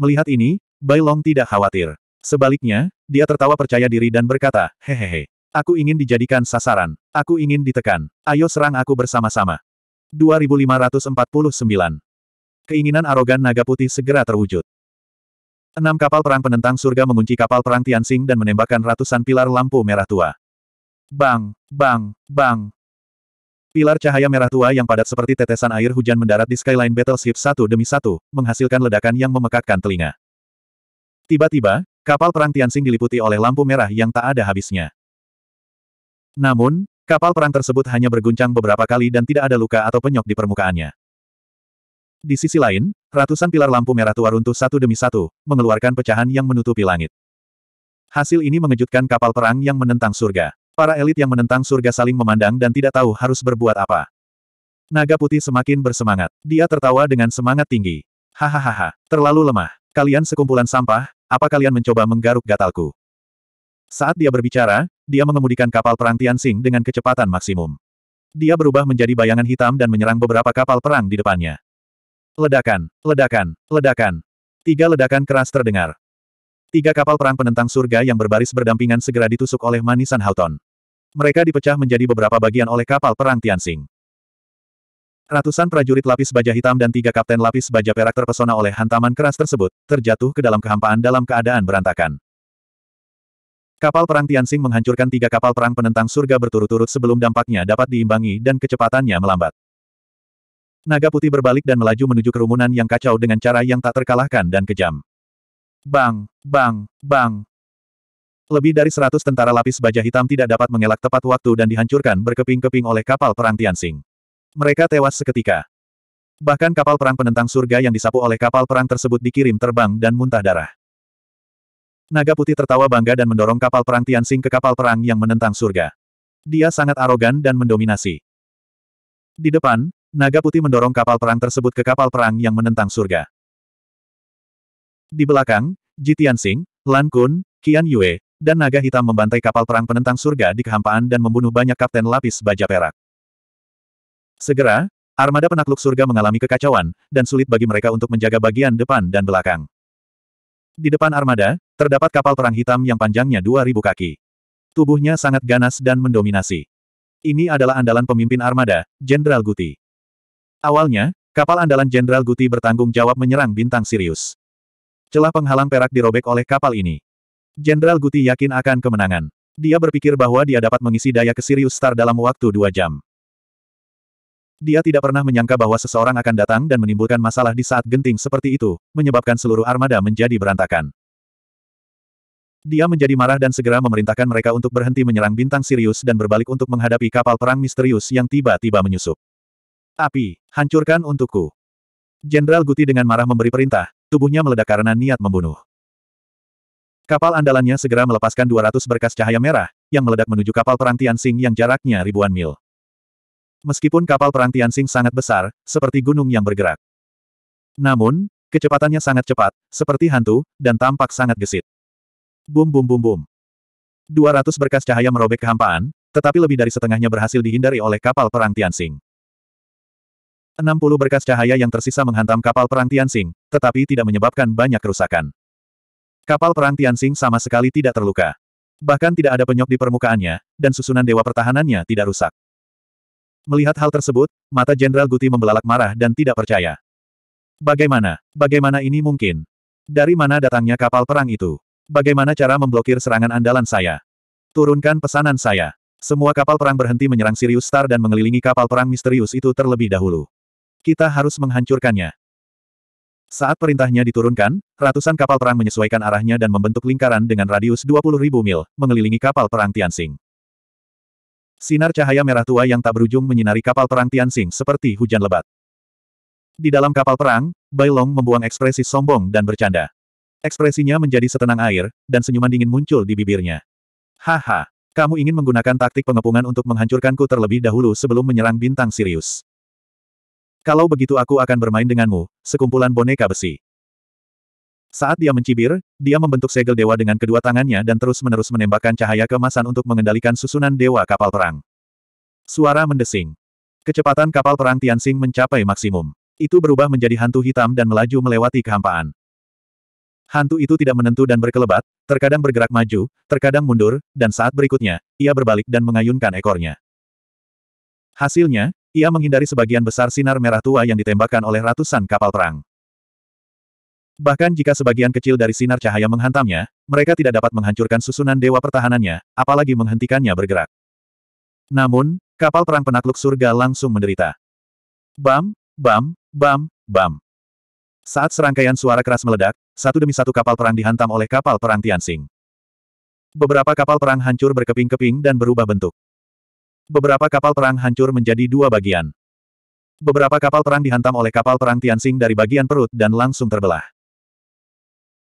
Melihat ini, Bailong tidak khawatir. Sebaliknya, dia tertawa percaya diri dan berkata, hehehe. Aku ingin dijadikan sasaran. Aku ingin ditekan. Ayo serang aku bersama-sama. 2549. Keinginan arogan naga putih segera terwujud. Enam kapal perang penentang surga mengunci kapal perang Tianxing dan menembakkan ratusan pilar lampu merah tua. Bang, bang, bang. Pilar cahaya merah tua yang padat seperti tetesan air hujan mendarat di skyline battleship satu demi satu, menghasilkan ledakan yang memekakkan telinga. Tiba-tiba, kapal perang Tianxing diliputi oleh lampu merah yang tak ada habisnya. Namun, kapal perang tersebut hanya berguncang beberapa kali dan tidak ada luka atau penyok di permukaannya. Di sisi lain, ratusan pilar lampu merah tua runtuh satu demi satu, mengeluarkan pecahan yang menutupi langit. Hasil ini mengejutkan kapal perang yang menentang surga. Para elit yang menentang surga saling memandang dan tidak tahu harus berbuat apa. Naga putih semakin bersemangat. Dia tertawa dengan semangat tinggi. Hahaha, terlalu lemah. Kalian sekumpulan sampah, apa kalian mencoba menggaruk gatalku? Saat dia berbicara, dia mengemudikan kapal perang Tianxing dengan kecepatan maksimum. Dia berubah menjadi bayangan hitam dan menyerang beberapa kapal perang di depannya. Ledakan, ledakan, ledakan. Tiga ledakan keras terdengar. Tiga kapal perang penentang surga yang berbaris berdampingan segera ditusuk oleh manisan Houghton. Mereka dipecah menjadi beberapa bagian oleh kapal perang Tianxing. Ratusan prajurit lapis baja hitam dan tiga kapten lapis baja perak terpesona oleh hantaman keras tersebut, terjatuh ke dalam kehampaan dalam keadaan berantakan. Kapal perang Tianxing menghancurkan tiga kapal perang penentang surga berturut-turut sebelum dampaknya dapat diimbangi dan kecepatannya melambat. Naga putih berbalik dan melaju menuju kerumunan yang kacau dengan cara yang tak terkalahkan dan kejam. Bang, bang, bang. Lebih dari seratus tentara lapis baja hitam tidak dapat mengelak tepat waktu dan dihancurkan berkeping-keping oleh kapal perang Tianxing. Mereka tewas seketika. Bahkan kapal perang penentang surga yang disapu oleh kapal perang tersebut dikirim terbang dan muntah darah. Naga putih tertawa bangga dan mendorong kapal perang Tianxing ke kapal perang yang menentang surga. Dia sangat arogan dan mendominasi. Di depan, naga putih mendorong kapal perang tersebut ke kapal perang yang menentang surga. Di belakang, Ji Tianxing, Lan Kun, Qian Yue, dan naga hitam membantai kapal perang penentang surga di kehampaan dan membunuh banyak kapten lapis baja perak. Segera, armada penakluk surga mengalami kekacauan, dan sulit bagi mereka untuk menjaga bagian depan dan belakang. Di depan armada, terdapat kapal perang hitam yang panjangnya 2.000 kaki. Tubuhnya sangat ganas dan mendominasi. Ini adalah andalan pemimpin armada, Jenderal Guti. Awalnya, kapal andalan Jenderal Guti bertanggung jawab menyerang bintang Sirius. Celah penghalang perak dirobek oleh kapal ini. Jenderal Guti yakin akan kemenangan. Dia berpikir bahwa dia dapat mengisi daya ke Sirius Star dalam waktu dua jam. Dia tidak pernah menyangka bahwa seseorang akan datang dan menimbulkan masalah di saat genting seperti itu, menyebabkan seluruh armada menjadi berantakan. Dia menjadi marah dan segera memerintahkan mereka untuk berhenti menyerang bintang Sirius dan berbalik untuk menghadapi kapal perang misterius yang tiba-tiba menyusup. Api, hancurkan untukku. Jenderal Guti dengan marah memberi perintah, tubuhnya meledak karena niat membunuh. Kapal andalannya segera melepaskan 200 berkas cahaya merah, yang meledak menuju kapal perang Tianxing yang jaraknya ribuan mil. Meskipun kapal perang Tianxing sangat besar, seperti gunung yang bergerak. Namun, kecepatannya sangat cepat, seperti hantu, dan tampak sangat gesit. Bum bum bum bum. 200 berkas cahaya merobek kehampaan, tetapi lebih dari setengahnya berhasil dihindari oleh kapal perang Tianxing. 60 berkas cahaya yang tersisa menghantam kapal perang Tianxing, tetapi tidak menyebabkan banyak kerusakan. Kapal perang Tianxing sama sekali tidak terluka. Bahkan tidak ada penyok di permukaannya, dan susunan dewa pertahanannya tidak rusak. Melihat hal tersebut, mata Jenderal Guti membelalak marah dan tidak percaya. Bagaimana? Bagaimana ini mungkin? Dari mana datangnya kapal perang itu? Bagaimana cara memblokir serangan andalan saya? Turunkan pesanan saya. Semua kapal perang berhenti menyerang Sirius Star dan mengelilingi kapal perang misterius itu terlebih dahulu. Kita harus menghancurkannya. Saat perintahnya diturunkan, ratusan kapal perang menyesuaikan arahnya dan membentuk lingkaran dengan radius 20.000 mil, mengelilingi kapal perang Tianxing. Sinar cahaya merah tua yang tak berujung menyinari kapal perang Tianxing seperti hujan lebat. Di dalam kapal perang, Bai Long membuang ekspresi sombong dan bercanda. Ekspresinya menjadi setenang air, dan senyuman dingin muncul di bibirnya. Haha, kamu ingin menggunakan taktik pengepungan untuk menghancurkanku terlebih dahulu sebelum menyerang bintang Sirius. Kalau begitu aku akan bermain denganmu, sekumpulan boneka besi. Saat dia mencibir, dia membentuk segel dewa dengan kedua tangannya dan terus-menerus menembakkan cahaya kemasan untuk mengendalikan susunan dewa kapal perang. Suara mendesing. Kecepatan kapal perang Tianxing mencapai maksimum. Itu berubah menjadi hantu hitam dan melaju melewati kehampaan. Hantu itu tidak menentu dan berkelebat, terkadang bergerak maju, terkadang mundur, dan saat berikutnya, ia berbalik dan mengayunkan ekornya. Hasilnya, ia menghindari sebagian besar sinar merah tua yang ditembakkan oleh ratusan kapal perang. Bahkan jika sebagian kecil dari sinar cahaya menghantamnya, mereka tidak dapat menghancurkan susunan dewa pertahanannya, apalagi menghentikannya bergerak. Namun, kapal perang penakluk surga langsung menderita. Bam, bam, bam, bam. Saat serangkaian suara keras meledak, satu demi satu kapal perang dihantam oleh kapal perang Tianxing. Beberapa kapal perang hancur berkeping-keping dan berubah bentuk. Beberapa kapal perang hancur menjadi dua bagian. Beberapa kapal perang dihantam oleh kapal perang Tianxing dari bagian perut dan langsung terbelah.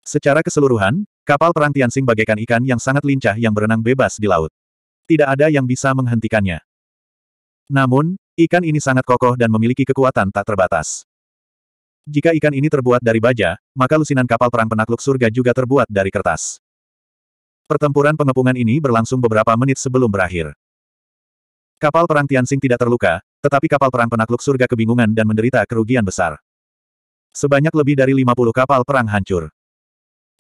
Secara keseluruhan, kapal perang Tianxing bagaikan ikan yang sangat lincah yang berenang bebas di laut. Tidak ada yang bisa menghentikannya. Namun, ikan ini sangat kokoh dan memiliki kekuatan tak terbatas. Jika ikan ini terbuat dari baja, maka lusinan kapal perang penakluk surga juga terbuat dari kertas. Pertempuran pengepungan ini berlangsung beberapa menit sebelum berakhir. Kapal perang Tianxing tidak terluka, tetapi kapal perang penakluk surga kebingungan dan menderita kerugian besar. Sebanyak lebih dari 50 kapal perang hancur.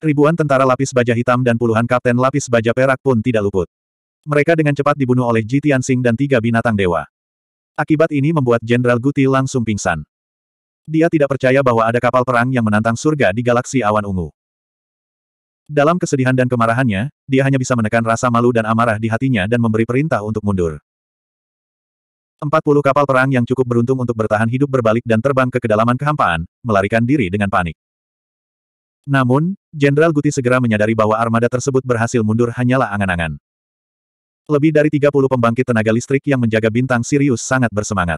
Ribuan tentara lapis baja hitam dan puluhan kapten lapis baja perak pun tidak luput. Mereka dengan cepat dibunuh oleh Ji Tianxing dan tiga binatang dewa. Akibat ini membuat Jenderal Guti langsung pingsan. Dia tidak percaya bahwa ada kapal perang yang menantang surga di galaksi awan ungu. Dalam kesedihan dan kemarahannya, dia hanya bisa menekan rasa malu dan amarah di hatinya dan memberi perintah untuk mundur. Empat puluh kapal perang yang cukup beruntung untuk bertahan hidup berbalik dan terbang ke kedalaman kehampaan, melarikan diri dengan panik. Namun, Jenderal Guti segera menyadari bahwa armada tersebut berhasil mundur hanyalah angan-angan. Lebih dari 30 pembangkit tenaga listrik yang menjaga bintang Sirius sangat bersemangat.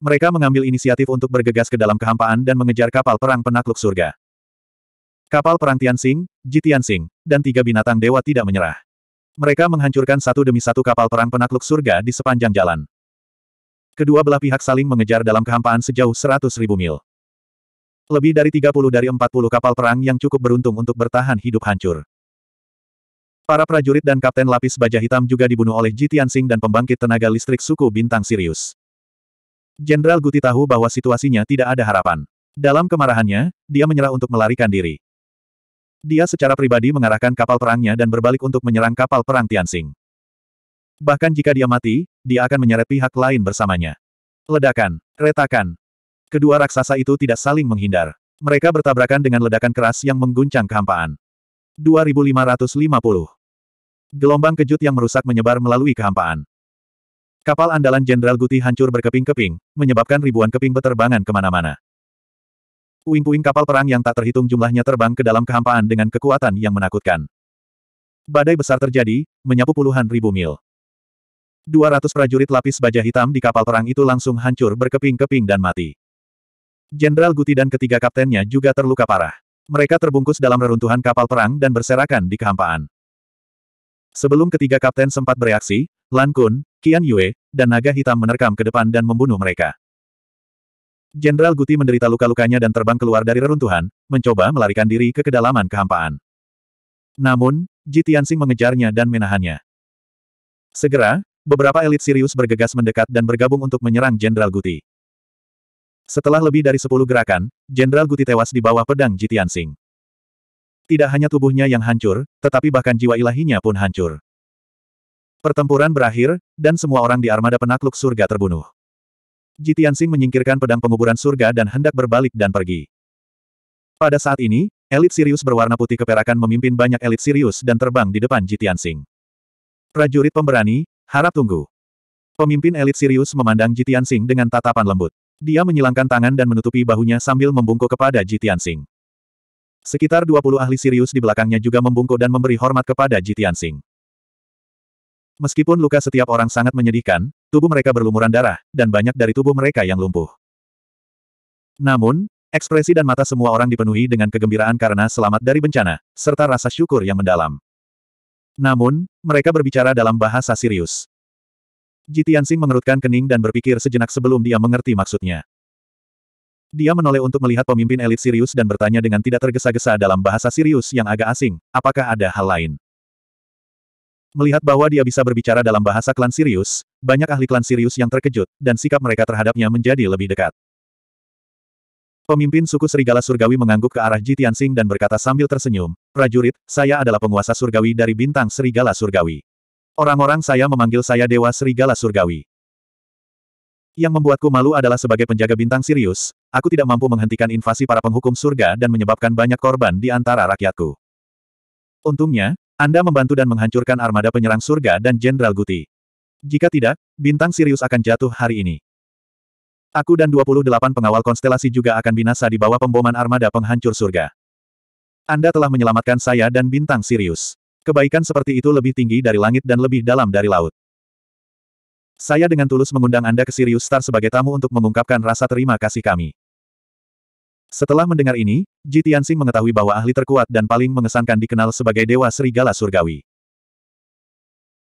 Mereka mengambil inisiatif untuk bergegas ke dalam kehampaan dan mengejar kapal perang penakluk surga. Kapal perang Tianxing, Jitianxing, dan tiga binatang dewa tidak menyerah. Mereka menghancurkan satu demi satu kapal perang penakluk surga di sepanjang jalan. Kedua belah pihak saling mengejar dalam kehampaan sejauh seratus ribu mil. Lebih dari 30 dari 40 kapal perang yang cukup beruntung untuk bertahan hidup hancur. Para prajurit dan Kapten Lapis Baja Hitam juga dibunuh oleh Ji Tianxing dan pembangkit tenaga listrik suku Bintang Sirius. Jenderal Guti tahu bahwa situasinya tidak ada harapan. Dalam kemarahannya, dia menyerah untuk melarikan diri. Dia secara pribadi mengarahkan kapal perangnya dan berbalik untuk menyerang kapal perang Tianxing. Bahkan jika dia mati, dia akan menyeret pihak lain bersamanya. Ledakan, retakan, Kedua raksasa itu tidak saling menghindar. Mereka bertabrakan dengan ledakan keras yang mengguncang kehampaan. 2550. Gelombang kejut yang merusak menyebar melalui kehampaan. Kapal andalan Jenderal Guti hancur berkeping-keping, menyebabkan ribuan keping beterbangan kemana-mana. Puing-puing kapal perang yang tak terhitung jumlahnya terbang ke dalam kehampaan dengan kekuatan yang menakutkan. Badai besar terjadi, menyapu puluhan ribu mil. 200 prajurit lapis baja hitam di kapal perang itu langsung hancur berkeping-keping dan mati. Jenderal Guti dan ketiga kaptennya juga terluka parah. Mereka terbungkus dalam reruntuhan kapal perang dan berserakan di kehampaan. Sebelum ketiga kapten sempat bereaksi, Lan Kun, Qian Yue, dan naga hitam menerkam ke depan dan membunuh mereka. Jenderal Guti menderita luka-lukanya dan terbang keluar dari reruntuhan, mencoba melarikan diri ke kedalaman kehampaan. Namun, Ji Tianxing mengejarnya dan menahannya. Segera, beberapa elit Sirius bergegas mendekat dan bergabung untuk menyerang Jenderal Guti. Setelah lebih dari sepuluh gerakan, Jenderal Guti tewas di bawah pedang Jitian Singh. Tidak hanya tubuhnya yang hancur, tetapi bahkan jiwa ilahinya pun hancur. Pertempuran berakhir, dan semua orang di armada penakluk surga terbunuh. Jitian Singh menyingkirkan pedang penguburan surga dan hendak berbalik dan pergi. Pada saat ini, elit Sirius berwarna putih keperakan memimpin banyak elit Sirius dan terbang di depan Jitian Singh. Prajurit pemberani, harap tunggu. Pemimpin elit Sirius memandang Jitian Singh dengan tatapan lembut. Dia menyilangkan tangan dan menutupi bahunya sambil membungkuk kepada Jitian Tianxing. Sekitar 20 ahli Sirius di belakangnya juga membungkuk dan memberi hormat kepada Jitian Tianxing. Meskipun luka setiap orang sangat menyedihkan, tubuh mereka berlumuran darah, dan banyak dari tubuh mereka yang lumpuh. Namun, ekspresi dan mata semua orang dipenuhi dengan kegembiraan karena selamat dari bencana, serta rasa syukur yang mendalam. Namun, mereka berbicara dalam bahasa Sirius. Jitiansing mengerutkan kening dan berpikir sejenak sebelum dia mengerti maksudnya. Dia menoleh untuk melihat pemimpin elit Sirius dan bertanya dengan tidak tergesa-gesa dalam bahasa Sirius yang agak asing, apakah ada hal lain? Melihat bahwa dia bisa berbicara dalam bahasa klan Sirius, banyak ahli klan Sirius yang terkejut, dan sikap mereka terhadapnya menjadi lebih dekat. Pemimpin suku Serigala Surgawi mengangguk ke arah Jitiansing dan berkata sambil tersenyum, Prajurit, saya adalah penguasa Surgawi dari bintang Serigala Surgawi. Orang-orang saya memanggil saya Dewa Serigala Surgawi. Yang membuatku malu adalah sebagai penjaga bintang Sirius, aku tidak mampu menghentikan invasi para penghukum surga dan menyebabkan banyak korban di antara rakyatku. Untungnya, Anda membantu dan menghancurkan armada penyerang surga dan Jenderal Guti. Jika tidak, bintang Sirius akan jatuh hari ini. Aku dan 28 pengawal konstelasi juga akan binasa di bawah pemboman armada penghancur surga. Anda telah menyelamatkan saya dan bintang Sirius. Kebaikan seperti itu lebih tinggi dari langit dan lebih dalam dari laut. Saya dengan tulus mengundang Anda ke Sirius Star sebagai tamu untuk mengungkapkan rasa terima kasih kami. Setelah mendengar ini, Ji Tianxing mengetahui bahwa ahli terkuat dan paling mengesankan dikenal sebagai Dewa Serigala Surgawi.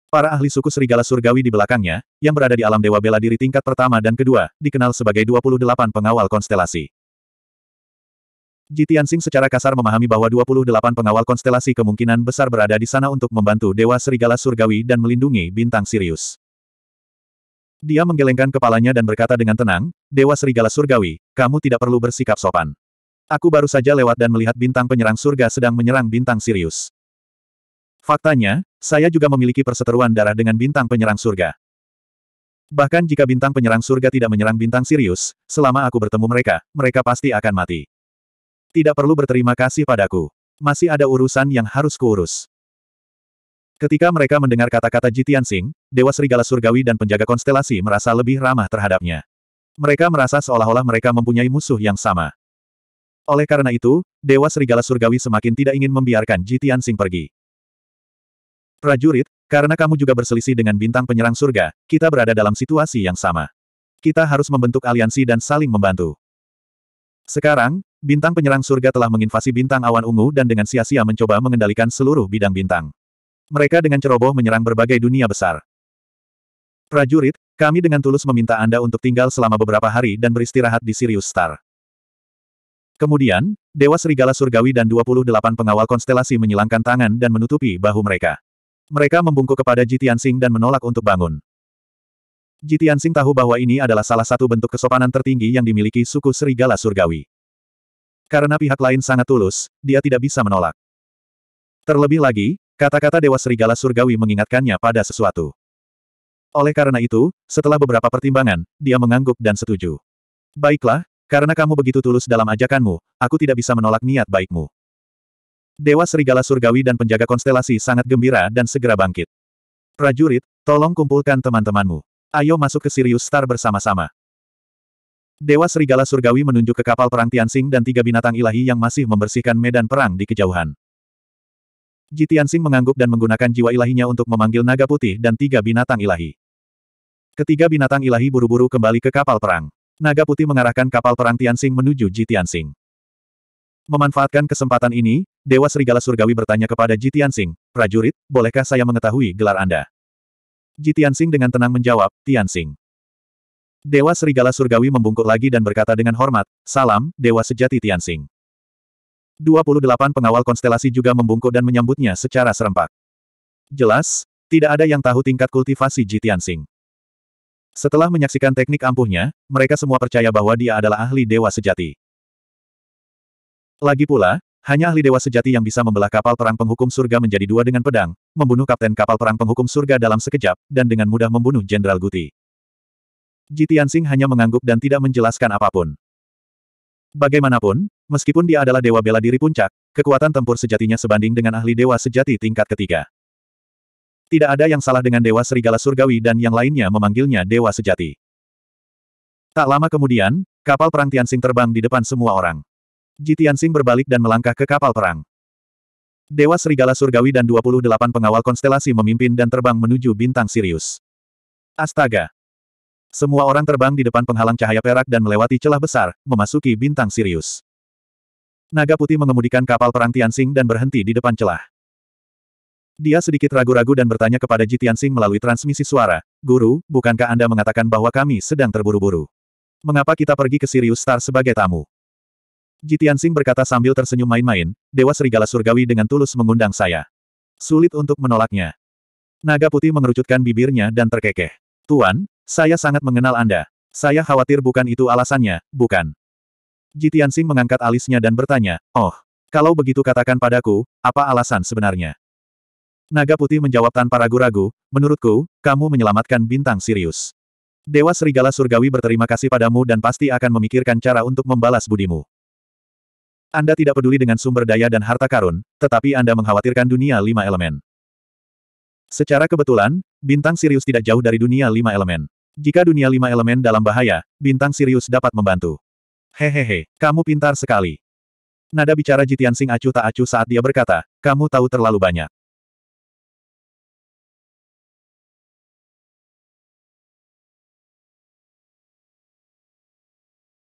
Para ahli suku Serigala Surgawi di belakangnya, yang berada di alam Dewa Bela Diri tingkat pertama dan kedua, dikenal sebagai 28 pengawal konstelasi. Ji Tianxing secara kasar memahami bahwa 28 pengawal konstelasi kemungkinan besar berada di sana untuk membantu Dewa Serigala Surgawi dan melindungi bintang Sirius. Dia menggelengkan kepalanya dan berkata dengan tenang, Dewa Serigala Surgawi, kamu tidak perlu bersikap sopan. Aku baru saja lewat dan melihat bintang penyerang surga sedang menyerang bintang Sirius. Faktanya, saya juga memiliki perseteruan darah dengan bintang penyerang surga. Bahkan jika bintang penyerang surga tidak menyerang bintang Sirius, selama aku bertemu mereka, mereka pasti akan mati. Tidak perlu berterima kasih padaku. Masih ada urusan yang harus kuurus. Ketika mereka mendengar kata-kata Jitian Sing, Dewa Serigala Surgawi dan penjaga konstelasi merasa lebih ramah terhadapnya. Mereka merasa seolah-olah mereka mempunyai musuh yang sama. Oleh karena itu, Dewa Serigala Surgawi semakin tidak ingin membiarkan Jitian Sing pergi. Prajurit, karena kamu juga berselisih dengan bintang penyerang surga, kita berada dalam situasi yang sama. Kita harus membentuk aliansi dan saling membantu. Sekarang, bintang penyerang surga telah menginvasi bintang awan ungu dan dengan sia-sia mencoba mengendalikan seluruh bidang bintang. Mereka dengan ceroboh menyerang berbagai dunia besar. Prajurit, kami dengan tulus meminta Anda untuk tinggal selama beberapa hari dan beristirahat di Sirius Star. Kemudian, Dewa Serigala Surgawi dan 28 pengawal konstelasi menyilangkan tangan dan menutupi bahu mereka. Mereka membungkuk kepada Jitian Sing dan menolak untuk bangun. Jitian Sing tahu bahwa ini adalah salah satu bentuk kesopanan tertinggi yang dimiliki suku Serigala Surgawi. Karena pihak lain sangat tulus, dia tidak bisa menolak. Terlebih lagi, kata-kata Dewa Serigala Surgawi mengingatkannya pada sesuatu. Oleh karena itu, setelah beberapa pertimbangan, dia mengangguk dan setuju. Baiklah, karena kamu begitu tulus dalam ajakanmu, aku tidak bisa menolak niat baikmu. Dewa Serigala Surgawi dan penjaga konstelasi sangat gembira dan segera bangkit. Prajurit, tolong kumpulkan teman-temanmu. Ayo masuk ke Sirius Star bersama-sama. Dewa Serigala Surgawi menunjuk ke kapal perang Tianxing dan tiga binatang ilahi yang masih membersihkan medan perang di kejauhan. Ji Tianxing mengangguk dan menggunakan jiwa ilahinya untuk memanggil naga putih dan tiga binatang ilahi. Ketiga binatang ilahi buru-buru kembali ke kapal perang. Naga putih mengarahkan kapal perang Tianxing menuju Ji Tianxing. Memanfaatkan kesempatan ini, Dewa Serigala Surgawi bertanya kepada Ji Tianxing, prajurit, bolehkah saya mengetahui gelar Anda? Ji Tianxing dengan tenang menjawab, Tianxing. Dewa Serigala Surgawi membungkuk lagi dan berkata dengan hormat, Salam, Dewa Sejati Tianxing. 28 pengawal konstelasi juga membungkuk dan menyambutnya secara serempak. Jelas, tidak ada yang tahu tingkat kultivasi Ji Tianxing. Setelah menyaksikan teknik ampuhnya, mereka semua percaya bahwa dia adalah ahli Dewa Sejati. Lagi pula, hanya ahli Dewa Sejati yang bisa membelah kapal perang penghukum surga menjadi dua dengan pedang, membunuh kapten kapal perang penghukum surga dalam sekejap, dan dengan mudah membunuh Jenderal Guti. Ji Tianxing hanya mengangguk dan tidak menjelaskan apapun. Bagaimanapun, meskipun dia adalah dewa bela diri puncak, kekuatan tempur sejatinya sebanding dengan ahli dewa sejati tingkat ketiga. Tidak ada yang salah dengan dewa serigala surgawi dan yang lainnya memanggilnya dewa sejati. Tak lama kemudian, kapal perang Tianxing terbang di depan semua orang. Ji Tianxing berbalik dan melangkah ke kapal perang. Dewa Serigala Surgawi dan 28 pengawal konstelasi memimpin dan terbang menuju bintang Sirius. Astaga! Semua orang terbang di depan penghalang cahaya perak dan melewati celah besar, memasuki bintang Sirius. Naga putih mengemudikan kapal perang Tianxing dan berhenti di depan celah. Dia sedikit ragu-ragu dan bertanya kepada Ji Tianxing melalui transmisi suara, Guru, bukankah Anda mengatakan bahwa kami sedang terburu-buru? Mengapa kita pergi ke Sirius Star sebagai tamu? Ji Tianxing berkata sambil tersenyum main-main, Dewa Serigala Surgawi dengan tulus mengundang saya. Sulit untuk menolaknya. Naga putih mengerucutkan bibirnya dan terkekeh. Tuan, saya sangat mengenal Anda. Saya khawatir bukan itu alasannya, bukan. Jitian Sing mengangkat alisnya dan bertanya, Oh, kalau begitu katakan padaku, apa alasan sebenarnya? Naga putih menjawab tanpa ragu-ragu, menurutku, kamu menyelamatkan bintang Sirius. Dewa Serigala Surgawi berterima kasih padamu dan pasti akan memikirkan cara untuk membalas budimu. Anda tidak peduli dengan sumber daya dan harta karun, tetapi Anda mengkhawatirkan dunia lima elemen. Secara kebetulan, bintang Sirius tidak jauh dari dunia lima elemen. Jika dunia lima elemen dalam bahaya, bintang Sirius dapat membantu. Hehehe, kamu pintar sekali. Nada bicara Jitian Sing acuh tak acuh saat dia berkata, kamu tahu terlalu banyak.